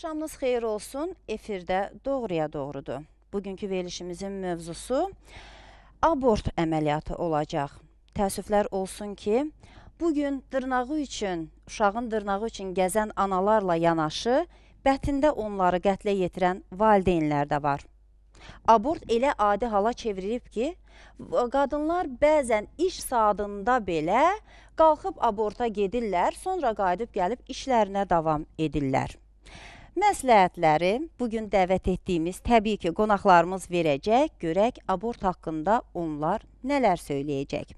Axşamınız xeyir olsun. Efirdə doğruya doğrudur. Bugünkü verilişimizin mövzusu abort əməliyyatı olacaq. Təəssüflər olsun ki, bu gün dırnağı üçün, uşağın dırnağı üçün gəzən analarla yanaşı, bətində onları qətlə yetirən valideynlər də var. Abort elə adi hala çevrilib ki, qadınlar bəzən iş saatında belə qalxıb aborta gedirlər, sonra qayıdıb gəlib işlərinə davam edirlər. Məsləhətləri bu gün dəvət etdiyimiz təbii ki, qonaqlarımız verəcək. Görək abort haqqında onlar nələr söyləyəcək.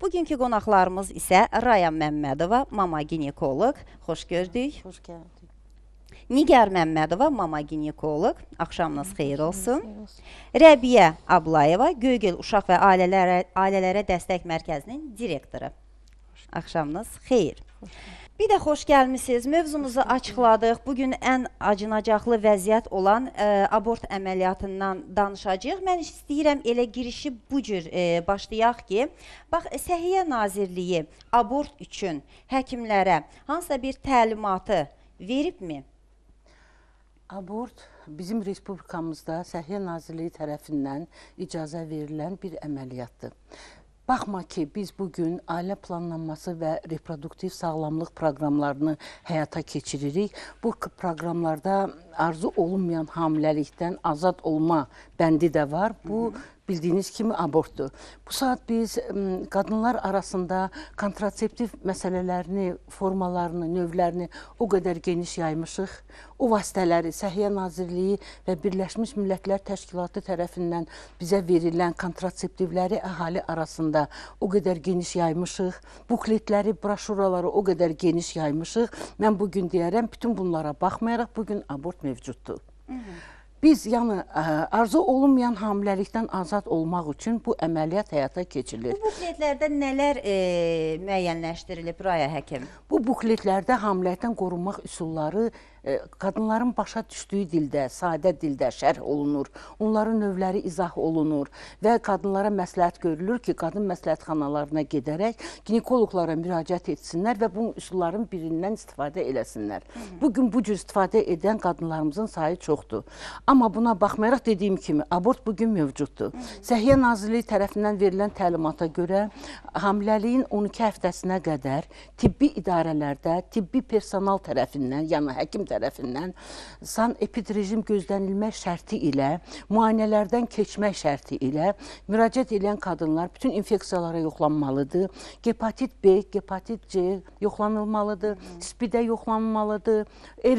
Bugünkü qonaqlarımız isə Raya Məmmədova, mama ginekoloq. Xoş gördük. Xoş gəldik. Nigar Məmmədova, mama ginekoloq. Axşamınız xeyir olsun. Rəbiyə Ablayeva, Göygöl Uşaq və Ailələrə, Ailələrə Dəstək Mərkəzinin direktoru. Axşamınız xeyir. Xoş gəldik. Bir də xoş gəlmisiniz. Mövzumuzu açıqladıq. Bu gün ən acınacaqlı vəziyyət olan ə, e, abort əməliyyatından danışacağıq. Mən istəyirəm elə girişi bu cür ə, e, başlayaq ki, bax Səhiyyə Nazirliyi abort üçün həkimlərə hansısa bir təlimatı veribmi? Abort bizim respublikamızda Səhiyyə Nazirliyi tərəfindən icazə verilən bir əməliyyatdır. Baxma ki, biz bu gün ailə planlanması və reproduktiv sağlamlıq proqramlarını həyata keçiririk. Bu proqramlarda arzu olunmayan hamiləlikdən azad olma bəndi də var. Bu Hı -hı bildiyiniz kimi abortdur. Bu saat biz qadınlar arasında kontraseptiv məsələlərini, formalarını, növlərini o qədər geniş yaymışıq. O vasitələri Səhiyyə Nazirliyi və Birləşmiş Millətlər Təşkilatı tərəfindən bizə verilən kontraseptivləri əhali arasında o qədər geniş yaymışıq. Bukletləri, broşuraları o qədər geniş yaymışıq. Mən bu gün deyərəm, bütün bunlara baxmayaraq bu gün abort mevcuddur. Hı -hı. Biz yəni ə, arzu olunmayan hamiləlikdən azad olmaq üçün bu əməliyyat həyata keçirilir. Bu bukletlərdə nələr e, müəyyənləşdirilib Raya həkim? Bu bukletlərdə hamiləlikdən qorunmaq üsulları qadınların e, başa düşdüyü dildə, sadə dildə şərh olunur. Onların növləri izah olunur və qadınlara məsləhət görülür ki, qadın məsləhətxanalarına gedərək ginekoloqlara müraciət etsinlər və bu üsulların birindən istifadə eləsinlər. Hı -hı. Bugün bu cür istifadə edən qadınlarımızın sayı çoxdur. Amma buna baxmayaraq dediyim kimi, abort bugün mövcuddur. Hı Səhiyyə Nazirliyi tərəfindən verilən təlimata görə hamiləliyin 12 həftəsinə qədər tibbi idarələrdə tibbi personal tərəfindən, yəni həkim tərəfindən san epidrejim gözlənilmə şərti ilə, müayinələrdən keçmə şərti ilə müraciət edən qadınlar bütün infeksiyalara yoxlanmalıdır. Hepatit B, hepatit C yoxlanılmalıdır, spidə yoxlanmalıdır,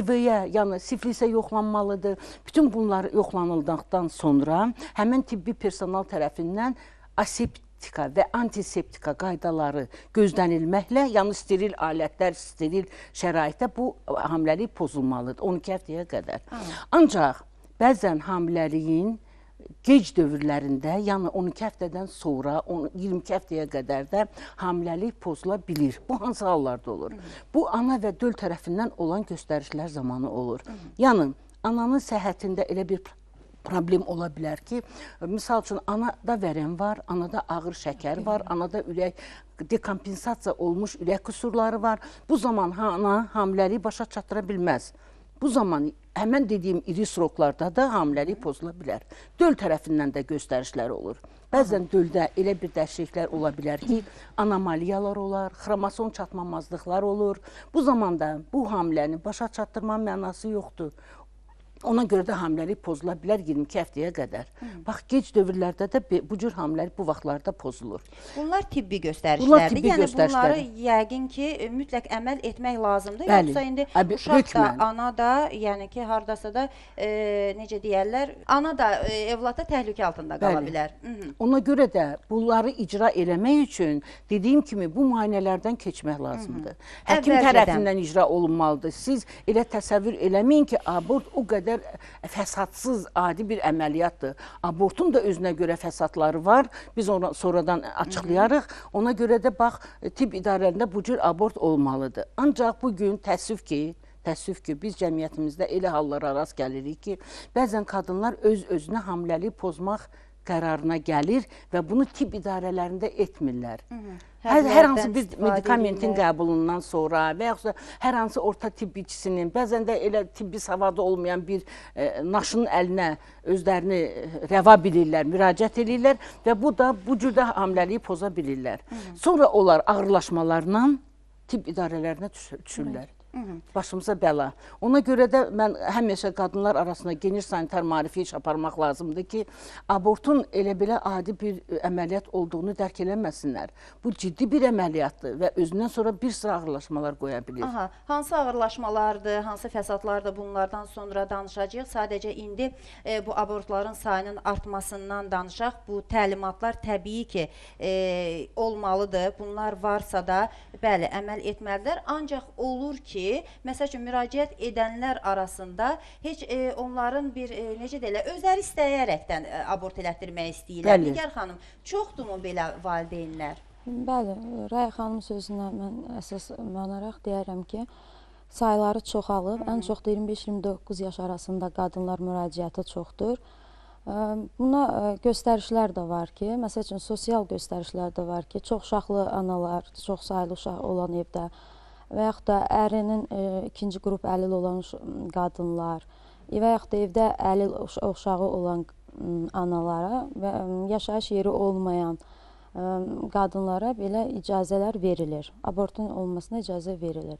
RV-yə, e, yəni siflisə yoxlanmalıdır. Bütün bunlar yoxlanıldıqdan sonra həmin tibbi personal tərəfindən aseptik antiseptika və antiseptika qaydaları gözlənilməklə, yalnız steril alətlər, steril şəraitdə bu hamiləlik pozulmalıdır 12 həftəyə qədər. Hı. Hə. Ancaq bəzən hamiləliyin gec dövrlərində, yəni 12 həftədən sonra 22 həftəyə qədər də hamiləlik pozula bilir. Bu hansı hallarda olur? Hı -hı. Bu ana və döl tərəfindən olan göstərişlər zamanı olur. Hı -hı. Yəni ananın səhhətində elə bir problem ola bilər ki, misal üçün anada vərəm var, anada ağır şəkər var, anada ürək dekompensasiya olmuş ürək qüsurları var. Bu zaman ana hamiləliyi başa çatdıra bilməz. Bu zaman həmən dediyim iri sroklarda da hamiləlik pozula bilər. Döl tərəfindən də göstərişlər olur. Bəzən döldə elə bir dəyişikliklər ola bilər ki, anomaliyalar olar, xromosom çatmamazlıqlar olur. Bu zamanda bu hamiləni başa çatdırmanın mənası yoxdur. Ona görə də hamiləlik pozula bilər 22 həftəyə qədər. Hı. Bax, gec dövrlərdə də bu cür hamiləlik bu vaxtlarda pozulur. Bunlar tibbi göstərişlərdir. Bunlar tibbi yəni göstərişləri. bunları yəqin ki, e, mütləq əməl etmək lazımdır. Bəli. Yoxsa indi Əbi, uşaq hökmən. da, ana da, yəni ki, hardasa da e, necə deyərlər, ana da e, evlad da təhlükə altında Bəli. qala bilər. Hı mhm. -hı. Ona görə də bunları icra eləmək üçün dediyim kimi bu müayinələrdən keçmək lazımdır. Hı mhm. -hı. Həkim Əvvəlcədən. tərəfindən icra olunmalıdır. Siz elə təsəvvür eləməyin ki, abort o qədər qədər e, fəsadsız, adi bir əməliyyatdır. Abortun da özünə görə fəsadları var. Biz ona sonradan açıqlayarıq. Ona görə də bax e, tibb idarələrində bu cür abort olmalıdır. Ancaq bu gün təəssüf ki, Təəssüf ki, biz cəmiyyətimizdə elə hallara rast gəlirik ki, bəzən qadınlar öz-özünə hamiləlik pozmaq qərarına gəlir və bunu tibb idarələrində etmirlər. Hı -hı. Hər, hər hansı bir medikamentin qəbulundan sonra və yaxud da hər hansı orta tibbiçisinin, bəzən də elə tibbi savadı olmayan bir e, naşının əlinə özlərini e, rəva bilirlər, müraciət edirlər və bu da bu cürdə hamiləliyi poza bilirlər. Hı -hı. Sonra onlar ağırlaşmalarla tibb idarələrinə düşürlər. Hı -hı başımıza bəla. Ona görə də mən həmişə qadınlar arasında geniş sanitar marifi iş aparmaq lazımdır ki, abortun elə-belə adi bir e, əməliyyat olduğunu dərk eləməsinlər. Bu ciddi bir əməliyyatdır və özündən sonra bir sıra ağırlaşmalar qoya bilir. Aha, hansı ağırlaşmalardır, hansı fəsadlardır bunlardan sonra danışacağıq. Sadəcə indi e, bu abortların sayının artmasından danışaq. Bu təlimatlar təbii ki, e, olmalıdır. Bunlar varsa da, bəli, əməl etməlidir. Ancaq olur ki, ki, məsəl üçün müraciət edənlər arasında heç e, onların bir e, necə deyilə, özləri istəyərəkdən e, abort elətdirmək istəyirlər. Nigar xanım, çoxdurmu belə valideynlər? Bəli, Rəy xanım sözünə mən əsas mənaraq deyərəm ki, sayları çoxalıb. Hı -hı. Ən çox 25-29 yaş arasında qadınlar müraciəti çoxdur. E, buna e, göstərişlər də var ki, məsəl üçün sosial göstərişlər də var ki, çox uşaqlı analar, çox saylı uşaq olan evdə və yaxud da ərinin e, ikinci qrup əlil olan qadınlar və yaxud da evdə əlil uşağı olan analara və yaşayış yeri olmayan ə, e, qadınlara belə icazələr verilir. Abortun olmasına icazə verilir.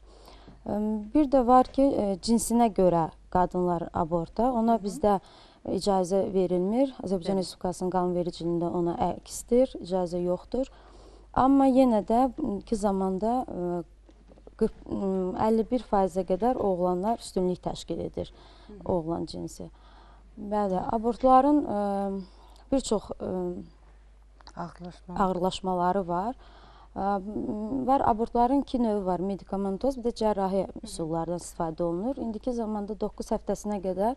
Ə, e, bir də var ki, ə, e, cinsinə görə qadınlar aborta, ona bizdə icazə verilmir. Azərbaycan Respublikasının qanunvericiliyində ona əksdir, icazə yoxdur. Amma yenə də ki zamanda ə, 51%-ə qədər oğlanlar üstünlük təşkil edir, Hı. oğlan cinsi. Bəli, abortların ə, bir çox ə, Ağırlaşma. ağırlaşmaları var. Ə, var abortların iki növü var. Medikamentoz, bir də cərrahi üsullardan istifadə olunur. İndiki zamanda 9 həftəsinə qədər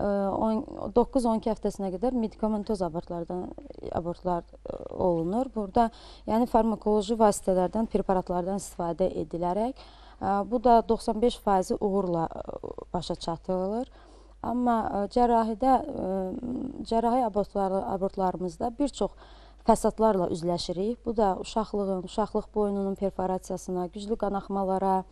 9-12 həftəsinə qədər medikamentoz abortlardan abortlar e, olunur. Burada yəni farmakoloji vasitələrdən, preparatlardan istifadə edilərək e, bu da 95% uğurla e, başa çatdırılır. Amma cərrahidə cərrahi abortlar abortlarımızda bir çox fəsadlarla üzləşirik. Bu da uşaqlığın, uşaqlıq boynunun perforasiyasına, güclü qanaxmalara,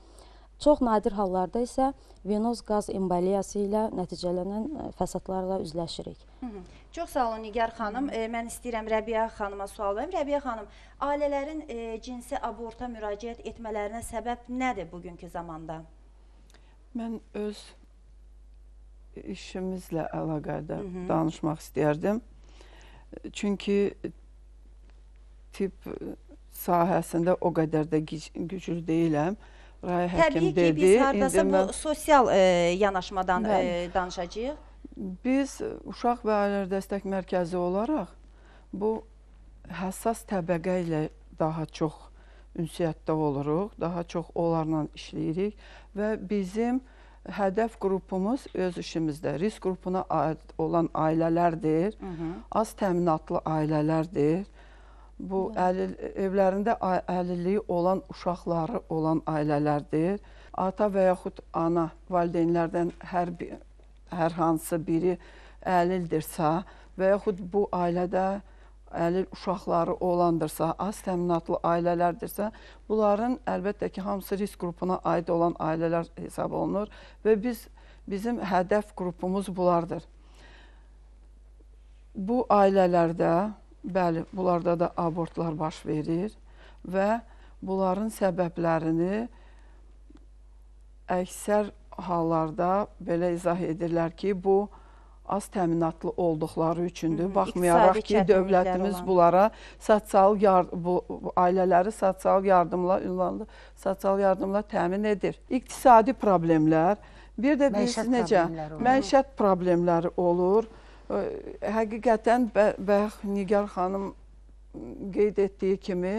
Çox nadir hallarda isə venoz qaz emboliyası ilə nəticələnən e, fəsadlarla üzləşirik. Hı -hı. Çox sağ olun Nigar xanım. E, mən istəyirəm Rəbiya xanıma sual verim. Rəbiya xanım, ailələrin e, cinsi aborta müraciət etmələrinə səbəb nədir bugünkü zamanda? Mən öz işimizlə əlaqədar Hı -hı. danışmaq istəyərdim. Çünki tibb sahəsində o qədər də güclü deyiləm. Hı Rayə həkim dedi. Təbii ki, biz hardasa bu mən... sosial e, yanaşmadan e, danışacağıq. Biz uşaq və ailə dəstək mərkəzi olaraq bu həssas təbəqə ilə daha çox ünsiyyətdə oluruq, daha çox onlarla işləyirik və bizim hədəf qrupumuz öz işimizdə risk qrupuna aid olan ailələrdir, Hı -hı. az təminatlı ailələrdir bu əlil, evlərində əlilliyi olan uşaqları olan ailələrdir. Ata və yaxud ana valideynlərdən hər, bir, hər hansı biri əlildirsə və yaxud bu ailədə əlil uşaqları olandırsa, az təminatlı ailələrdirsə, bunların əlbəttə ki, hamısı risk qrupuna aid olan ailələr hesab olunur və biz bizim hədəf qrupumuz bunlardır. Bu ailələrdə Bəli, bunlarda da abortlar baş verir və bunların səbəblərini əksər hallarda belə izah edirlər ki, bu az təminatlı olduqları üçündür. Baxmayaraq ki, dövlətimiz bunlara sosial yardım bu, bu ailələri sosial yardımla ünvanlı sosial yardımla təmin edir. İqtisadi problemlər, bir də bilirsiniz necə? Problemləri Məişət problemləri olur. Həqiqətən bax Nigar xanım qeyd etdiyi kimi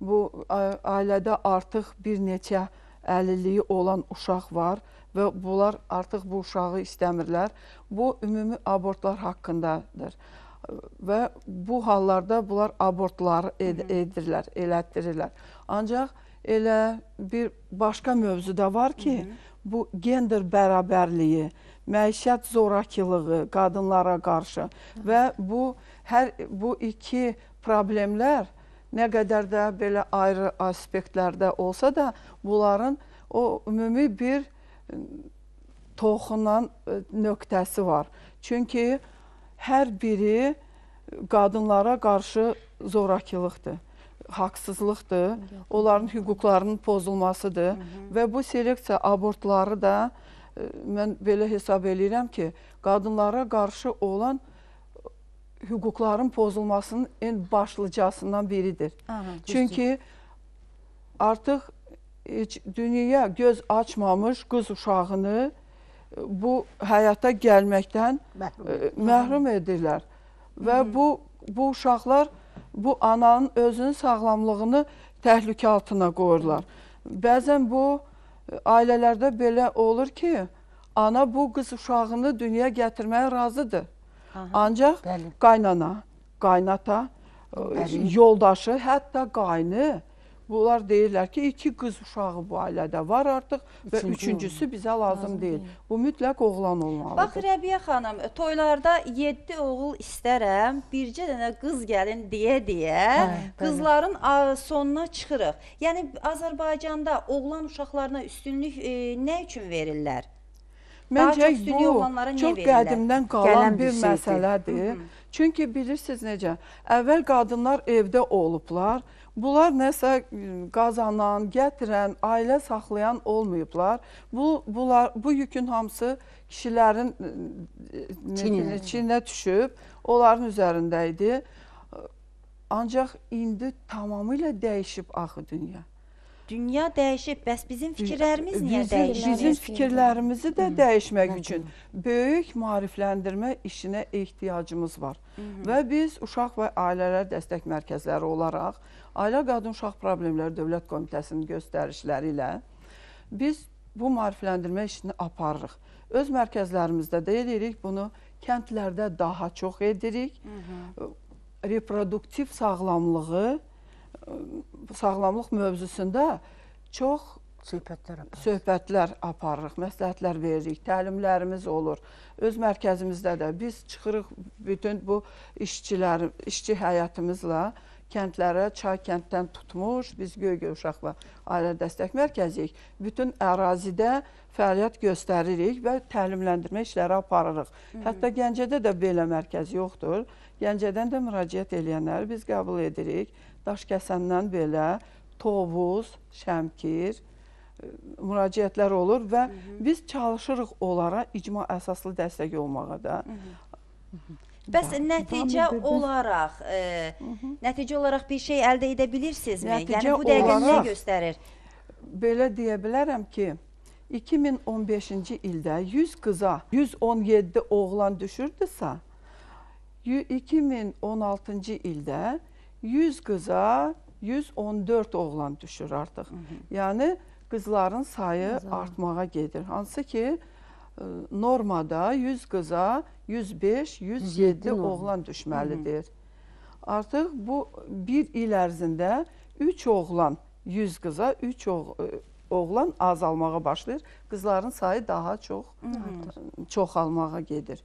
bu ailədə artıq bir neçə əlilliyi olan uşaq var və bunlar artıq bu uşağı istəmirlər. Bu ümumi abortlar haqqındadır. Və bu hallarda bunlar abortları ed edirlər, elətdirirlər. Ancaq elə bir başqa mövzu da var ki, Hı -hı. bu gender bərabərliyi məişət zorakılığı qadınlara qarşı və bu hər bu iki problemlər nə qədər də belə ayrı aspektlərdə olsa da bunların o ümumi bir toxunan nöqtəsi var. Çünki hər biri qadınlara qarşı zorakılıqdır, haqsızlıqdır, onların hüquqlarının pozulmasıdır və bu seleksiya abortları da mən belə hesab eləyirəm ki, qadınlara qarşı olan hüquqların pozulmasının en başlıcasından biridir. Aha, Çünki artıq heç dünyaya göz açmamış qız uşağını bu həyata gəlməkdən məhrum, ə, məhrum edirlər. Və Hı -hı. bu bu uşaqlar bu ananın özünün sağlamlığını təhlükə altına qoyurlar. Bəzən bu ailələrdə belə olur ki, ana bu qız uşağını dünyaya gətirməyə razıdır. Aha, Ancaq bəli. qaynana, qaynata, e, bəli. yoldaşı, hətta qayını Bunlar deyirlər ki, iki qız uşağı bu ailədə var artıq və Üçüncü üçüncüsü bizə lazım, lazım deyil. deyil. Bu mütləq oğlan olmalıdır. Bax, Rəbiyə xanım, toylarda 7 oğul istərəm, bircə dənə qız gəlin deyə-deyə hə, qızların sonuna çıxırıq. Yəni, Azərbaycanda oğlan uşaqlarına üstünlük e, nə üçün verirlər? Məncə bu çox qədimdən qalan Gələn bir, bir məsələdir. Hı -hı. Çünki bilirsiniz necə, əvvəl qadınlar evdə olublar, Bunlar nəsə qazanan, gətirən, ailə saxlayan olmayıblar. Bu bunlar bu yükün hamısı kişilərin çininə, çininə düşüb, onların üzərində idi. Ancaq indi tamamilə dəyişib axı dünya dünya dəyişib, bəs bizim fikirlərimiz biz, niyə dəyişir? Bizim fikirlərimizi də Hı -hı. dəyişmək Hı -hı. üçün böyük maarifləndirmə işinə ehtiyacımız var. Hı -hı. Və biz uşaq və ailələr dəstək mərkəzləri olaraq Ailə Qadın Uşaq Problemləri Dövlət Komitəsinin göstərişləri ilə biz bu maarifləndirmə işini aparırıq. Öz mərkəzlərimizdə də edirik bunu, kəndlərdə daha çox edirik. Hı -hı. Reproduktiv sağlamlığı sağlamlıq mövzusunda çox söhbətlər aparırıq. Söhbətlər aparırıq, məsləhətlər veririk, təlimlərimiz olur. Öz mərkəzimizdə də biz çıxırıq bütün bu işçilər, işçi həyatımızla kəndlərə, çay kənddən tutmuş, biz Göygöl Uşaq və Ailə Dəstək Mərkəziyik. Bütün ərazidə fəaliyyət göstəririk və təlimləndirmə işləri aparırıq. Hı -hı. Hətta Gəncədə də belə mərkəz yoxdur. Gəncədən də müraciət edənləri biz qəbul edirik. Daşkəsəndən belə Tovuz, Şəmkir e, müraciətlər olur və Hı -hı. biz çalışırıq onlara icma əsaslı dəstək olmağa da. Hı -hı. Bəs nəticə olaraq, e, nəticə olaraq bir şey əldə edə bilirsinizmi? Nəticə yəni bu dəqiqə nə göstərir? Belə deyə bilərəm ki, 2015-ci ildə 100 qıza 117 oğlan düşürdüsə, 2016-cı ildə 100 qıza 114 oğlan düşür artıq. Hı -hı. Yəni, qızların sayı Azam. artmağa gedir. Hansı ki, e, normada 100 qıza 105, 107 oğlan düşməlidir. Hı -hı. Artıq bu bir il ərzində 3 oğlan 100 qıza, 3 e, oğlan azalmağa başlayır. Qızların sayı daha çox Hı -hı. E, çoxalmağa gedir.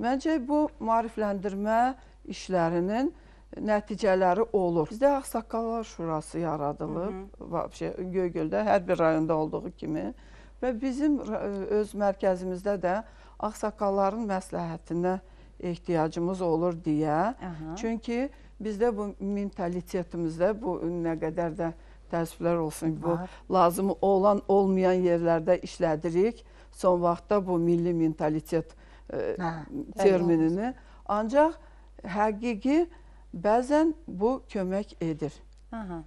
Məncə bu marifləndirmə işlərinin nəticələri olur. Bizdə Ağsaqqallar Şurası yaradılıb, vəbşə Göygöldə hər bir rayonda olduğu kimi və bizim e, öz mərkəzimizdə də ağsaqqalların məsləhətinə ehtiyacımız olur deyə. Aha. Çünki bizdə bu mentalitetimizdə bu nə qədər də təəssüflər olsun ki, bu Var. lazım olan, olmayan yerlərdə işlədirik. Son vaxtda bu milli mentalitet ə, e, hə, terminini. Ancaq həqiqi Bəzən bu kömək edir. Aha.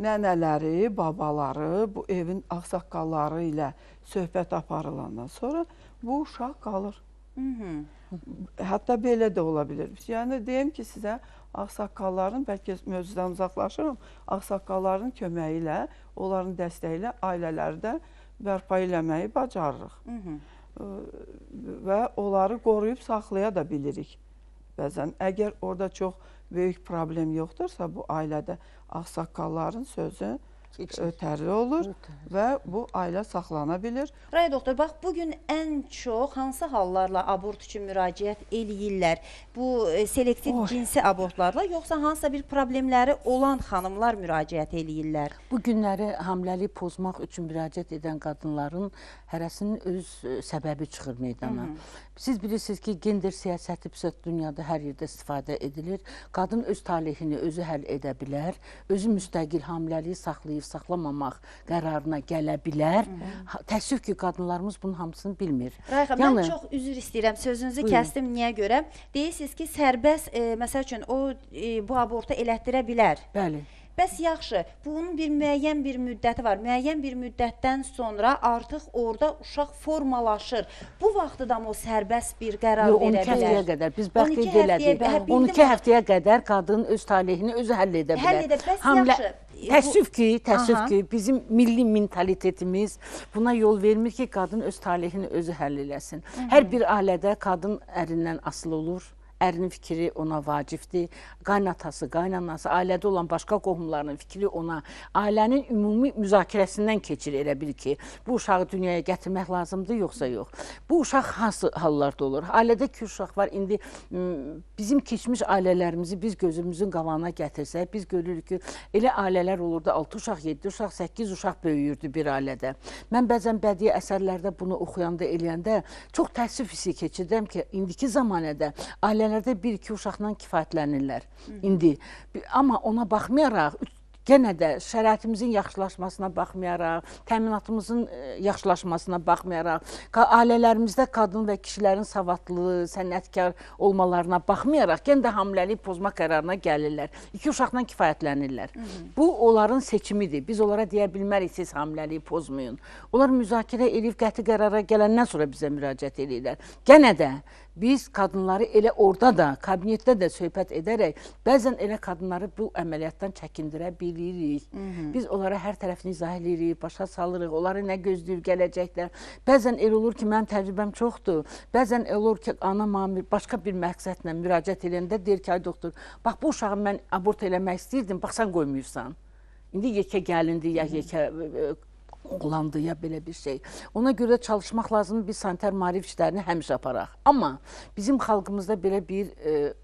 Nənələri, babaları, bu evin ağsaqqalları ilə söhbət aparılandan sonra bu uşaq qalır. Hı -hı. Hətta belə də ola bilir. Yəni deyim ki, sizə ağsaqqalların, bəlkə mövzudan uzaqlaşıram, ağsaqqalların köməyi ilə, onların dəstəyi ilə ailələrdə bərpa eləməyi bacarırıq. Hı -hı. Və onları qoruyub saxlaya da bilirik bəzən. Əgər orada çox böyük problem yoxdursa bu ailədə ağsaqqalların sözü ötəri e, olur Ötəri. və bu ailə saxlana bilir. Raya doktor, bax, bugün ən çox hansı hallarla abort üçün müraciət eləyirlər? Bu e, selektiv Oy. cinsi abortlarla, yoxsa hansısa bir problemləri olan xanımlar müraciət eləyirlər? Bu günləri hamiləlik pozmaq üçün müraciət edən qadınların hərəsinin öz e, səbəbi çıxır meydana. Hı -hı. Siz bilirsiniz ki, gender siyasəti büsət dünyada hər yerdə istifadə edilir. Qadın öz talihini özü həll edə bilər, özü müstəqil hamiləliyi saxlayıb saxlamamaq qərarına gələ bilər. Hı -hı. Təəssüf ki, qadınlarımız bunun hamısını bilmir. Rayxa, yəni, mən çox üzr istəyirəm, sözünüzü buyurun. kəstim niyə görə? Deyirsiniz ki, sərbəst, e, məsəl üçün, o e, bu abortu elətdirə bilər. Bəli. Bəs yaxşı, bunun bir müəyyən bir müddəti var. Müəyyən bir müddətdən sonra artıq orada uşaq formalaşır. Bu vaxtı da o sərbəst bir qərar Yo, verə bilər. 12 həftəyə qədər. Biz bəxt elədik. 12 hə, hə, həftəyə qədər qadın öz taleyini özü həll edə bilər. Həll edə. Bəs Hamlə... yaxşı. Təəssüf ki, təəssüf Aha. ki, bizim milli mentalitetimiz buna yol vermir ki, qadın öz taleyini özü həll eləsin. Hı -hı. Hər bir ailədə qadın ərindən asılı olur ərinin fikri ona vacibdir. Qaynatası, qaynanası, ailədə olan başqa qohumlarının fikri ona, ailənin ümumi müzakirəsindən keçir elə bil ki, bu uşağı dünyaya gətirmək lazımdır yoxsa yox. Bu uşaq hansı hallarda olur? Ailədə iki uşaq var. İndi bizim keçmiş ailələrimizi biz gözümüzün qabağına gətirsək, biz görürük ki, elə ailələr olurdu 6 uşaq, 7 uşaq, 8 uşaq böyüyürdü bir ailədə. Mən bəzən bədii əsərlərdə bunu oxuyanda, eləyəndə çox təəssüf hissi keçirəm ki, indiki zamanədə ailələr ailələrdə bir-iki uşaqla kifayətlənirlər indi. Amma ona baxmayaraq Yenə də şəraitimizin yaxşılaşmasına baxmayaraq, təminatımızın e, yaxşılaşmasına baxmayaraq, ailələrimizdə qadın və kişilərin savadlı, sənətkar olmalarına baxmayaraq, yenə də hamiləlik pozma qərarına gəlirlər. İki uşaqla kifayətlənirlər. Hı -hı. Bu, onların seçimidir. Biz onlara deyə bilmərik, siz hamiləliyi pozmayın. Onlar müzakirə edib qəti qərara gələndən sonra bizə müraciət edirlər. Yenə də biz qadınları elə orada da, kabinetdə də söhbət edərək, bəzən elə qadınları bu əməliyyatdan çəkindirə bilirik. Hı mhm. -hı. Biz onlara hər tərəfini izah edirik, başa salırıq, onları nə gözləyir gələcəklər. Bəzən elə olur ki, mənim təcrübəm çoxdur. Bəzən elə olur ki, ana mamir başqa bir məqsədlə müraciət edəndə deyir ki, ay doktor, bax bu uşağı mən abort eləmək istəyirdim, bax sən qoymuyursan. İndi yekə gəlindir, ya mhm. yekə oğlandı ya belə bir şey. Ona görə çalışmaq lazımdır biz sanitar maarif işlərini həmişə aparaq. Amma bizim xalqımızda belə bir e,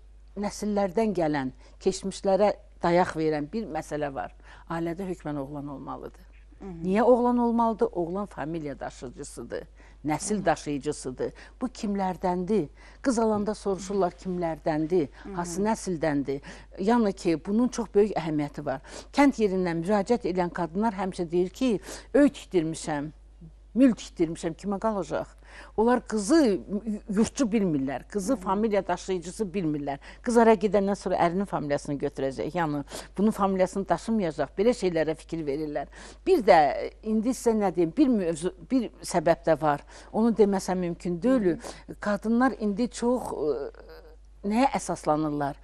nəsillərdən gələn, keçmişlərə dayaq verən bir məsələ var. Ailədə hökmən oğlan olmalıdır. Hı -hı. Niyə oğlan olmalıdır? Oğlan familiya daşıyıcısıdır nəsil daşıyıcısıdır. Bu kimlərdəndir? Qız alanda soruşurlar kimlərdəndir, hansı nəsildəndir. Yəni ki, bunun çox böyük əhəmiyyəti var. Kənd yerindən müraciət edən qadınlar həmişə deyir ki, öy tikdirmişəm, mülk tikdirmişəm, kimə qalacaq? Onlar qızı yurtçu bilmirlər, qızı familiya daşıyıcısı bilmirlər. Qız hara gedəndən sonra ərinin familiyasını götürəcək, yəni bunun familiyasını daşımayacaq, belə şeylərə fikir verirlər. Bir də e, indi sizə nə deyim, bir, mövzu, bir səbəb də var, onu deməsəm mümkün deyil. Qadınlar indi çox e, nəyə əsaslanırlar?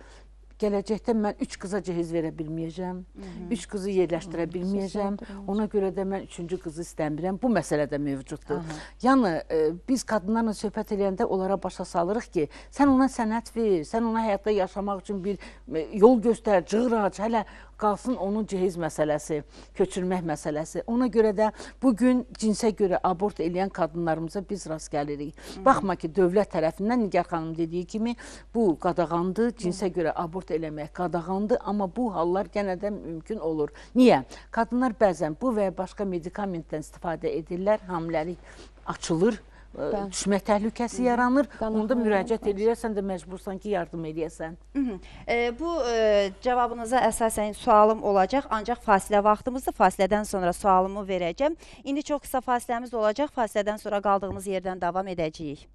gələcəkdə mən üç qıza cehiz verə bilməyəcəm, Hı -hı. üç qızı yerləşdirə bilməyəcəm, ona görə də mən üçüncü qızı istəmirəm. Bu məsələ də mövcuddur. Aha. Yəni, e, biz qadınlarla söhbət eləyəndə onlara başa salırıq ki, sən ona sənət ver, sən ona həyatda yaşamaq üçün bir e, yol göstər, cığır aç, hələ qalsın onun cehiz məsələsi, köçürmək məsələsi. Ona görə də bugün cinsə görə abort eləyən qadınlarımıza biz rast gəlirik. Hı. Baxma ki, dövlət tərəfindən Nigar xanım dediyi kimi bu qadağandı, cinsə görə abort eləmək qadağandı, amma bu hallar yenə də mümkün olur. Niyə? Qadınlar bəzən bu və ya başqa medikamentdən istifadə edirlər, hamiləlik açılır. Hı Bə. düşmə təhlükəsi Hı. yaranır. Qanatma Onda müraciət edirsən də məcbursan ki, yardım edəsən. E, bu e, cavabınıza əsasən sualım olacaq, ancaq fasilə vaxtımızdır. Fasilədən sonra sualımı verəcəm. İndi çox qısa fasiləmiz olacaq. Fasilədən sonra qaldığımız yerdən davam edəcəyik.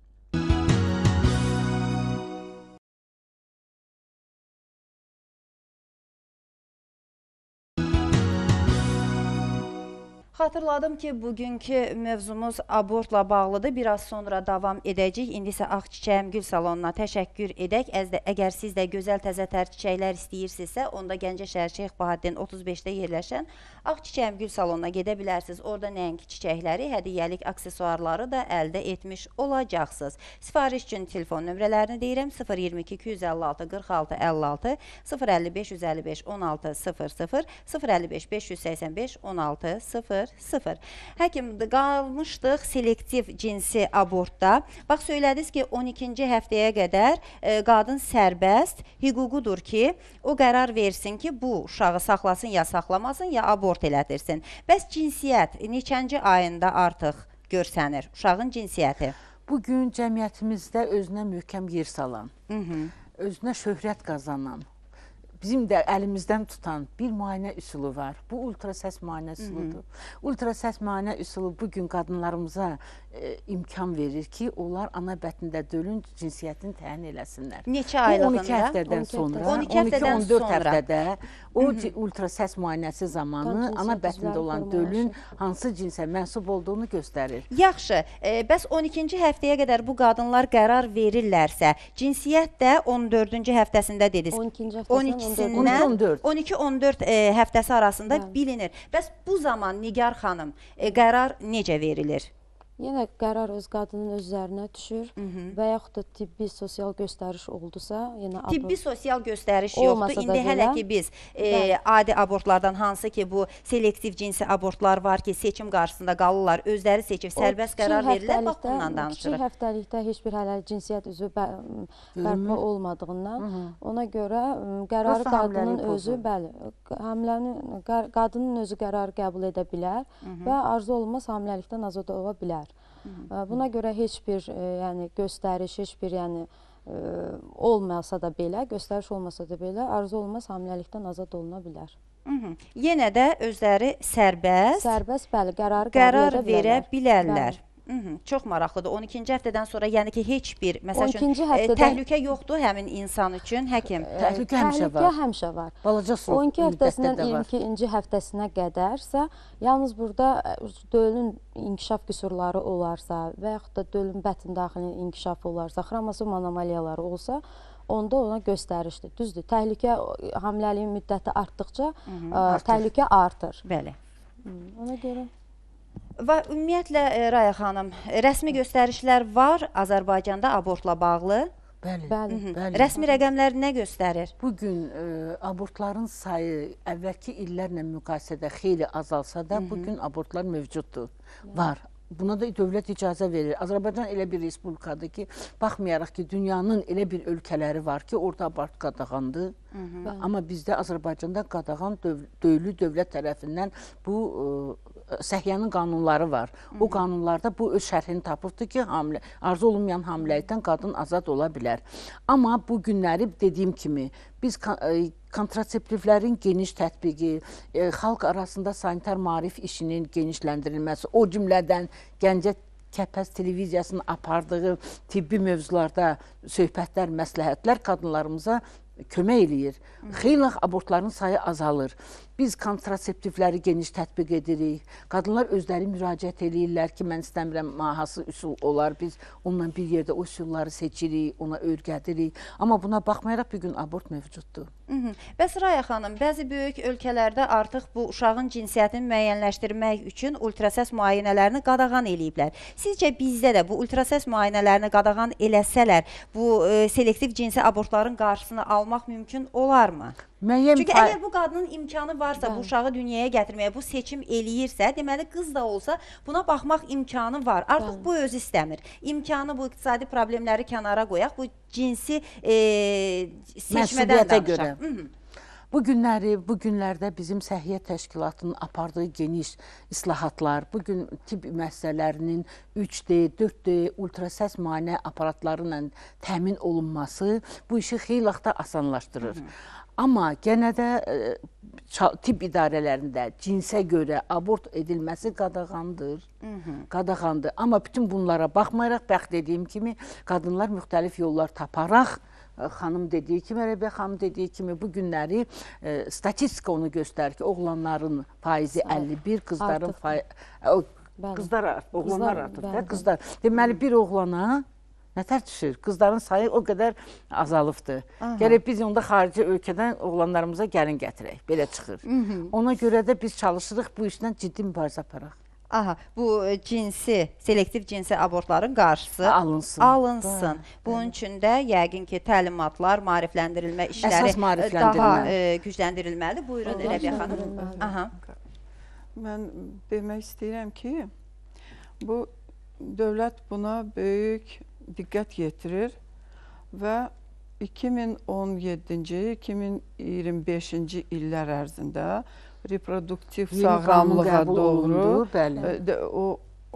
Xatırladım ki, bugünkü mövzumuz abortla bağlıdır. Bir az sonra davam edəcək. İndi isə Ağ Çiçəyim Gül Salonuna təşəkkür edək. Əzdə, əgər siz də gözəl təzə tər çiçəklər istəyirsinizsə, onda Gəncə şəhər Şeyx Bahəddin 35-də yerləşən Ağ Çiçəyim Gül Salonuna gedə bilərsiniz. Orada nəinki çiçəkləri, hədiyyəlik aksesuarları da əldə etmiş olacaqsınız. Sifariş üçün telefon nömrələrini deyirəm. 022 256 46 56 055 155 16 00 055 585 16 0 Sıfır. Həkim, qalmışdıq selektiv cinsi abortda. Bax, söylədiniz ki, 12-ci həftəyə qədər e, qadın sərbəst, hüququdur ki, o qərar versin ki, bu uşağı saxlasın, ya saxlamasın, ya abort elədirsin. Bəs cinsiyyət neçənci ayında artıq görsənir, uşağın cinsiyyəti? Bugün cəmiyyətimizdə özünə möhkəm yer salan, Hı -hı. özünə şöhrət qazanan, bizim də əlimizdən tutan bir müayinə üsulu var. Bu ultrasəs müayinə üsuludur. Ultrasəs müayinə üsulu bu gün qadınlarımıza e, imkan verir ki, onlar ana bətnində dölün cinsiyyətini təyin eləsinlər. Neçə aylığında? 12 həftədən 12 sonra, 12-14 həftədə o ultrasəs müayinəsi zamanı ana bətnində olan dölün hansı cinsə mənsub olduğunu göstərir. Yaxşı, e, bəs 12-ci həftəyə qədər bu qadınlar qərar verirlərsə, cinsiyyət də 14-cü həftəsində dediniz. 12-ci həftəsindən 12-14 12-14 e, həftəsi arasında Hı. bilinir. Bəs bu zaman Nigar xanım e, qərar necə verilir? yenə qərar öz qadının öz üzərinə düşür Hı mhm. -hı. və yaxud da tibbi sosial göstəriş oldusa, yenə tibbi sosial göstəriş yoxdur. İndi belə. hələ ki biz e, adi abortlardan hansı ki bu selektiv cinsi abortlar var ki, seçim qarşısında qalırlar, özləri seçib sərbəst qərar verirlər, bax bundan danışırıq. 2 həftəlikdə heç bir hələ cinsiyyət üzvü bə bərpa olmadığından Hı -hı. ona görə qərarı Bursa qadının özü, bəli, həmlənin qadının özü qərarı qəbul edə bilər Hı -hı. və arzu olunmaz hamiləlikdən azad ola bilər. Buna görə heç bir e, yəni göstəriş, heç bir yəni ə, e, olmasa da belə, göstəriş olmasa da belə arzu olmaz hamiləlikdən azad oluna bilər. Hı -hı. Yenə də özləri sərbəst, sərbəst bəli, qərarı qərar verə bilərlər. bilərlər. Bəli. Hı -hı, çox maraqlıdır. 12-ci həftədən sonra, yəni ki, heç bir, məsəl üçün, e, həftədən... təhlükə yoxdur həmin insan üçün, həkim? E, təhlükə həmişə var. Təhlükə həmişə var. Balaca soğuk 12 həftəsindən 22-ci həftəsinə qədərsə, yalnız burada e, dölün inkişaf qüsurları olarsa və yaxud da dölün bətin daxilinin inkişafı olarsa, xromosom anomaliyaları olsa, onda ona göstərişdir. Düzdür, təhlükə hamiləliyin müddəti artdıkca Hı -hı, ə, artır. təhlükə artır. Bəli. Ona görə Və ümumiyyətlə e, Raya xanım, rəsmi göstərişlər var Azərbaycanda abortla bağlı. Bəli, bəli, bəli. Rəsmi rəqəmlər nə göstərir? Bu gün e, abortların sayı əvvəlki illərlə müqayisədə xeyli azalsa da, Hı -hı. bu gün abortlar mövcuddur. Hı var. Buna da dövlət icazə verir. Azərbaycan elə bir respublikadır ki, baxmayaraq ki, dünyanın elə bir ölkələri var ki, orada abart qadağandır. Amma bizdə Azərbaycanda qadağan döv döylü dövlət tərəfindən bu e, səhiyyanın qanunları var. O qanunlarda bu öz şərhini tapıbdır ki, hamilə, arzu olunmayan hamiləlikdən qadın azad ola bilər. Amma bu günləri dediyim kimi biz e, kontraseptivlərin geniş tətbiqi, e, xalq arasında sanitar marif işinin genişləndirilməsi, o cümlədən Gəncə Kəpəz televiziyasının apardığı tibbi mövzularda söhbətlər, məsləhətlər qadınlarımıza kömək eləyir. Xeyli abortların sayı azalır. Biz kontraseptivləri geniş tətbiq edirik. Qadınlar özləri müraciət eləyirlər ki, mən istəmirəm mahası üsul olar. Biz onunla bir yerdə o üsulları seçirik, ona öyrədirik. Amma buna baxmayaraq bir gün abort mövcuddur. Mhm. Bəs Raya xanım, bəzi böyük ölkələrdə artıq bu uşağın cinsiyyətini müəyyənləşdirmək üçün ultrasəs müayinələrini qadağan eləyiblər. Sizcə bizdə də bu ultrasəs müayinələrini qadağan eləsələr, bu e, selektiv cinsi abortların qarşısını almaq mümkün olarmı? Müəyyən Çünki əgər bu qadının imkanı varsa, bəli. bu uşağı dünyaya gətirməyə, bu seçim eləyirsə, deməli qız da olsa buna baxmaq imkanı var. Artıq bəli. bu özü istəmir. İmkanı bu iqtisadi problemləri kənara qoyaq. Bu cinsi e, seçmədən danışaq. Hı -hı. Bu günləri, bu günlərdə bizim Səhiyyə Təşkilatının apardığı geniş islahatlar, bu gün tibb müəssisələrinin 3D, 4D ultrasəs müayinə aparatları ilə təmin olunması bu işi xeyli vaxta asanlaşdırır. Hı -hı. Amma yenə də e, tibb idarələrində cinsə görə abort edilməsi qadağandır. Hı mhm. -hı. Qadağandır. Amma bütün bunlara baxmayaraq, bəxt dediyim kimi, qadınlar müxtəlif yollar taparaq, e, xanım dediyi kimi, Rəbiyə xanım dediyi kimi bu günləri e, statistika onu göstərir ki, oğlanların faizi 51, qızların faizi... E, qızlar, oğlanlar artıq, qızlar. Deməli, bir oğlana nətər düşür? Qızların sayı o qədər azalıbdır. Gələk biz onda xarici ölkədən oğlanlarımıza gəlin gətirək, belə çıxır. Hı -hı. Ona görə də biz çalışırıq bu işlə ciddi mübarizə aparaq. Aha, bu e, cinsi, selektiv cinsi abortların qarşısı alınsın. Alınsın. Bəli, Bunun bəli. üçün də yəqin ki, təlimatlar, maarifləndirilmə işləri maarifləndirilmə. daha e, gücləndirilməlidir. Buyurun Rəbiya xanım. Aha. Mən demək istəyirəm ki, bu dövlət buna böyük diqqət yetirir və 2017-2025-ci illər ərzində reproduktiv Yeni sağlamlığa doğru olundu, bəli. E, o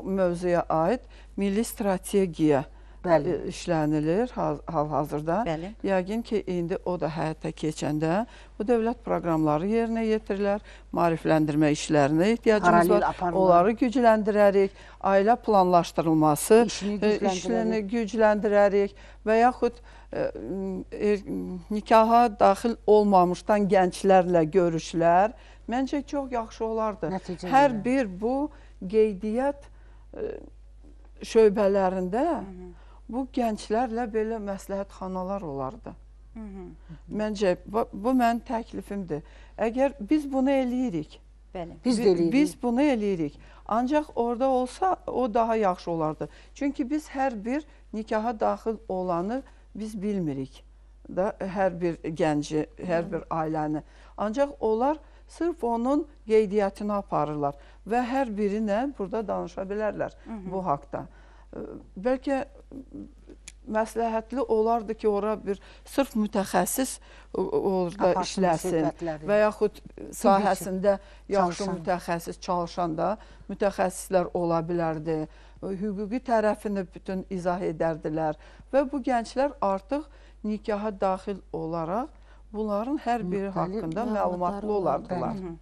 mövzuya aid milli strategiya Bəli. E, işlənilir hal-hazırda. Bəli. Yəqin ki, indi o da həyata keçəndə bu dövlət proqramları yerinə yetirilər, maarifləndirmə işlərinə ehtiyacımız Paralel var. Aparırlar. Onları gücləndirərik, ailə planlaşdırılması işini e, gücləndirərik, işlərini gücləndirərik və yaxud e, e, nikaha daxil olmamışdan gənclərlə görüşlər məncə çox yaxşı olardı. Nəticə Hər bir bu qeydiyyat e, şöbələrində Hı -hı bu gənclərlə belə məsləhətxanalar olardı. Hı -hı. Məncə, bu, bu mənim təklifimdir. Əgər biz bunu eləyirik, Bəli. Biz, biz, eləyirik. biz bunu eləyirik, ancaq orada olsa o daha yaxşı olardı. Çünki biz hər bir nikaha daxil olanı biz bilmirik da hər bir gənci, hər bir ailəni. Ancaq onlar sırf onun qeydiyyatını aparırlar və hər birinə burada danışa bilərlər Hı -hı. bu haqda. Bəlkə məsləhətli olardı ki, ora bir sırf mütəxəssis orada Aparsın, işləsin və yaxud sahəsində yaxşı mütəxəssis çalışanda mütəxəssislər ola bilərdi. Hüquqi tərəfini bütün izah edərdilər və bu gənclər artıq nikaha daxil olaraq bunların hər biri haqqında məlumatlı olardılar. Hı -hı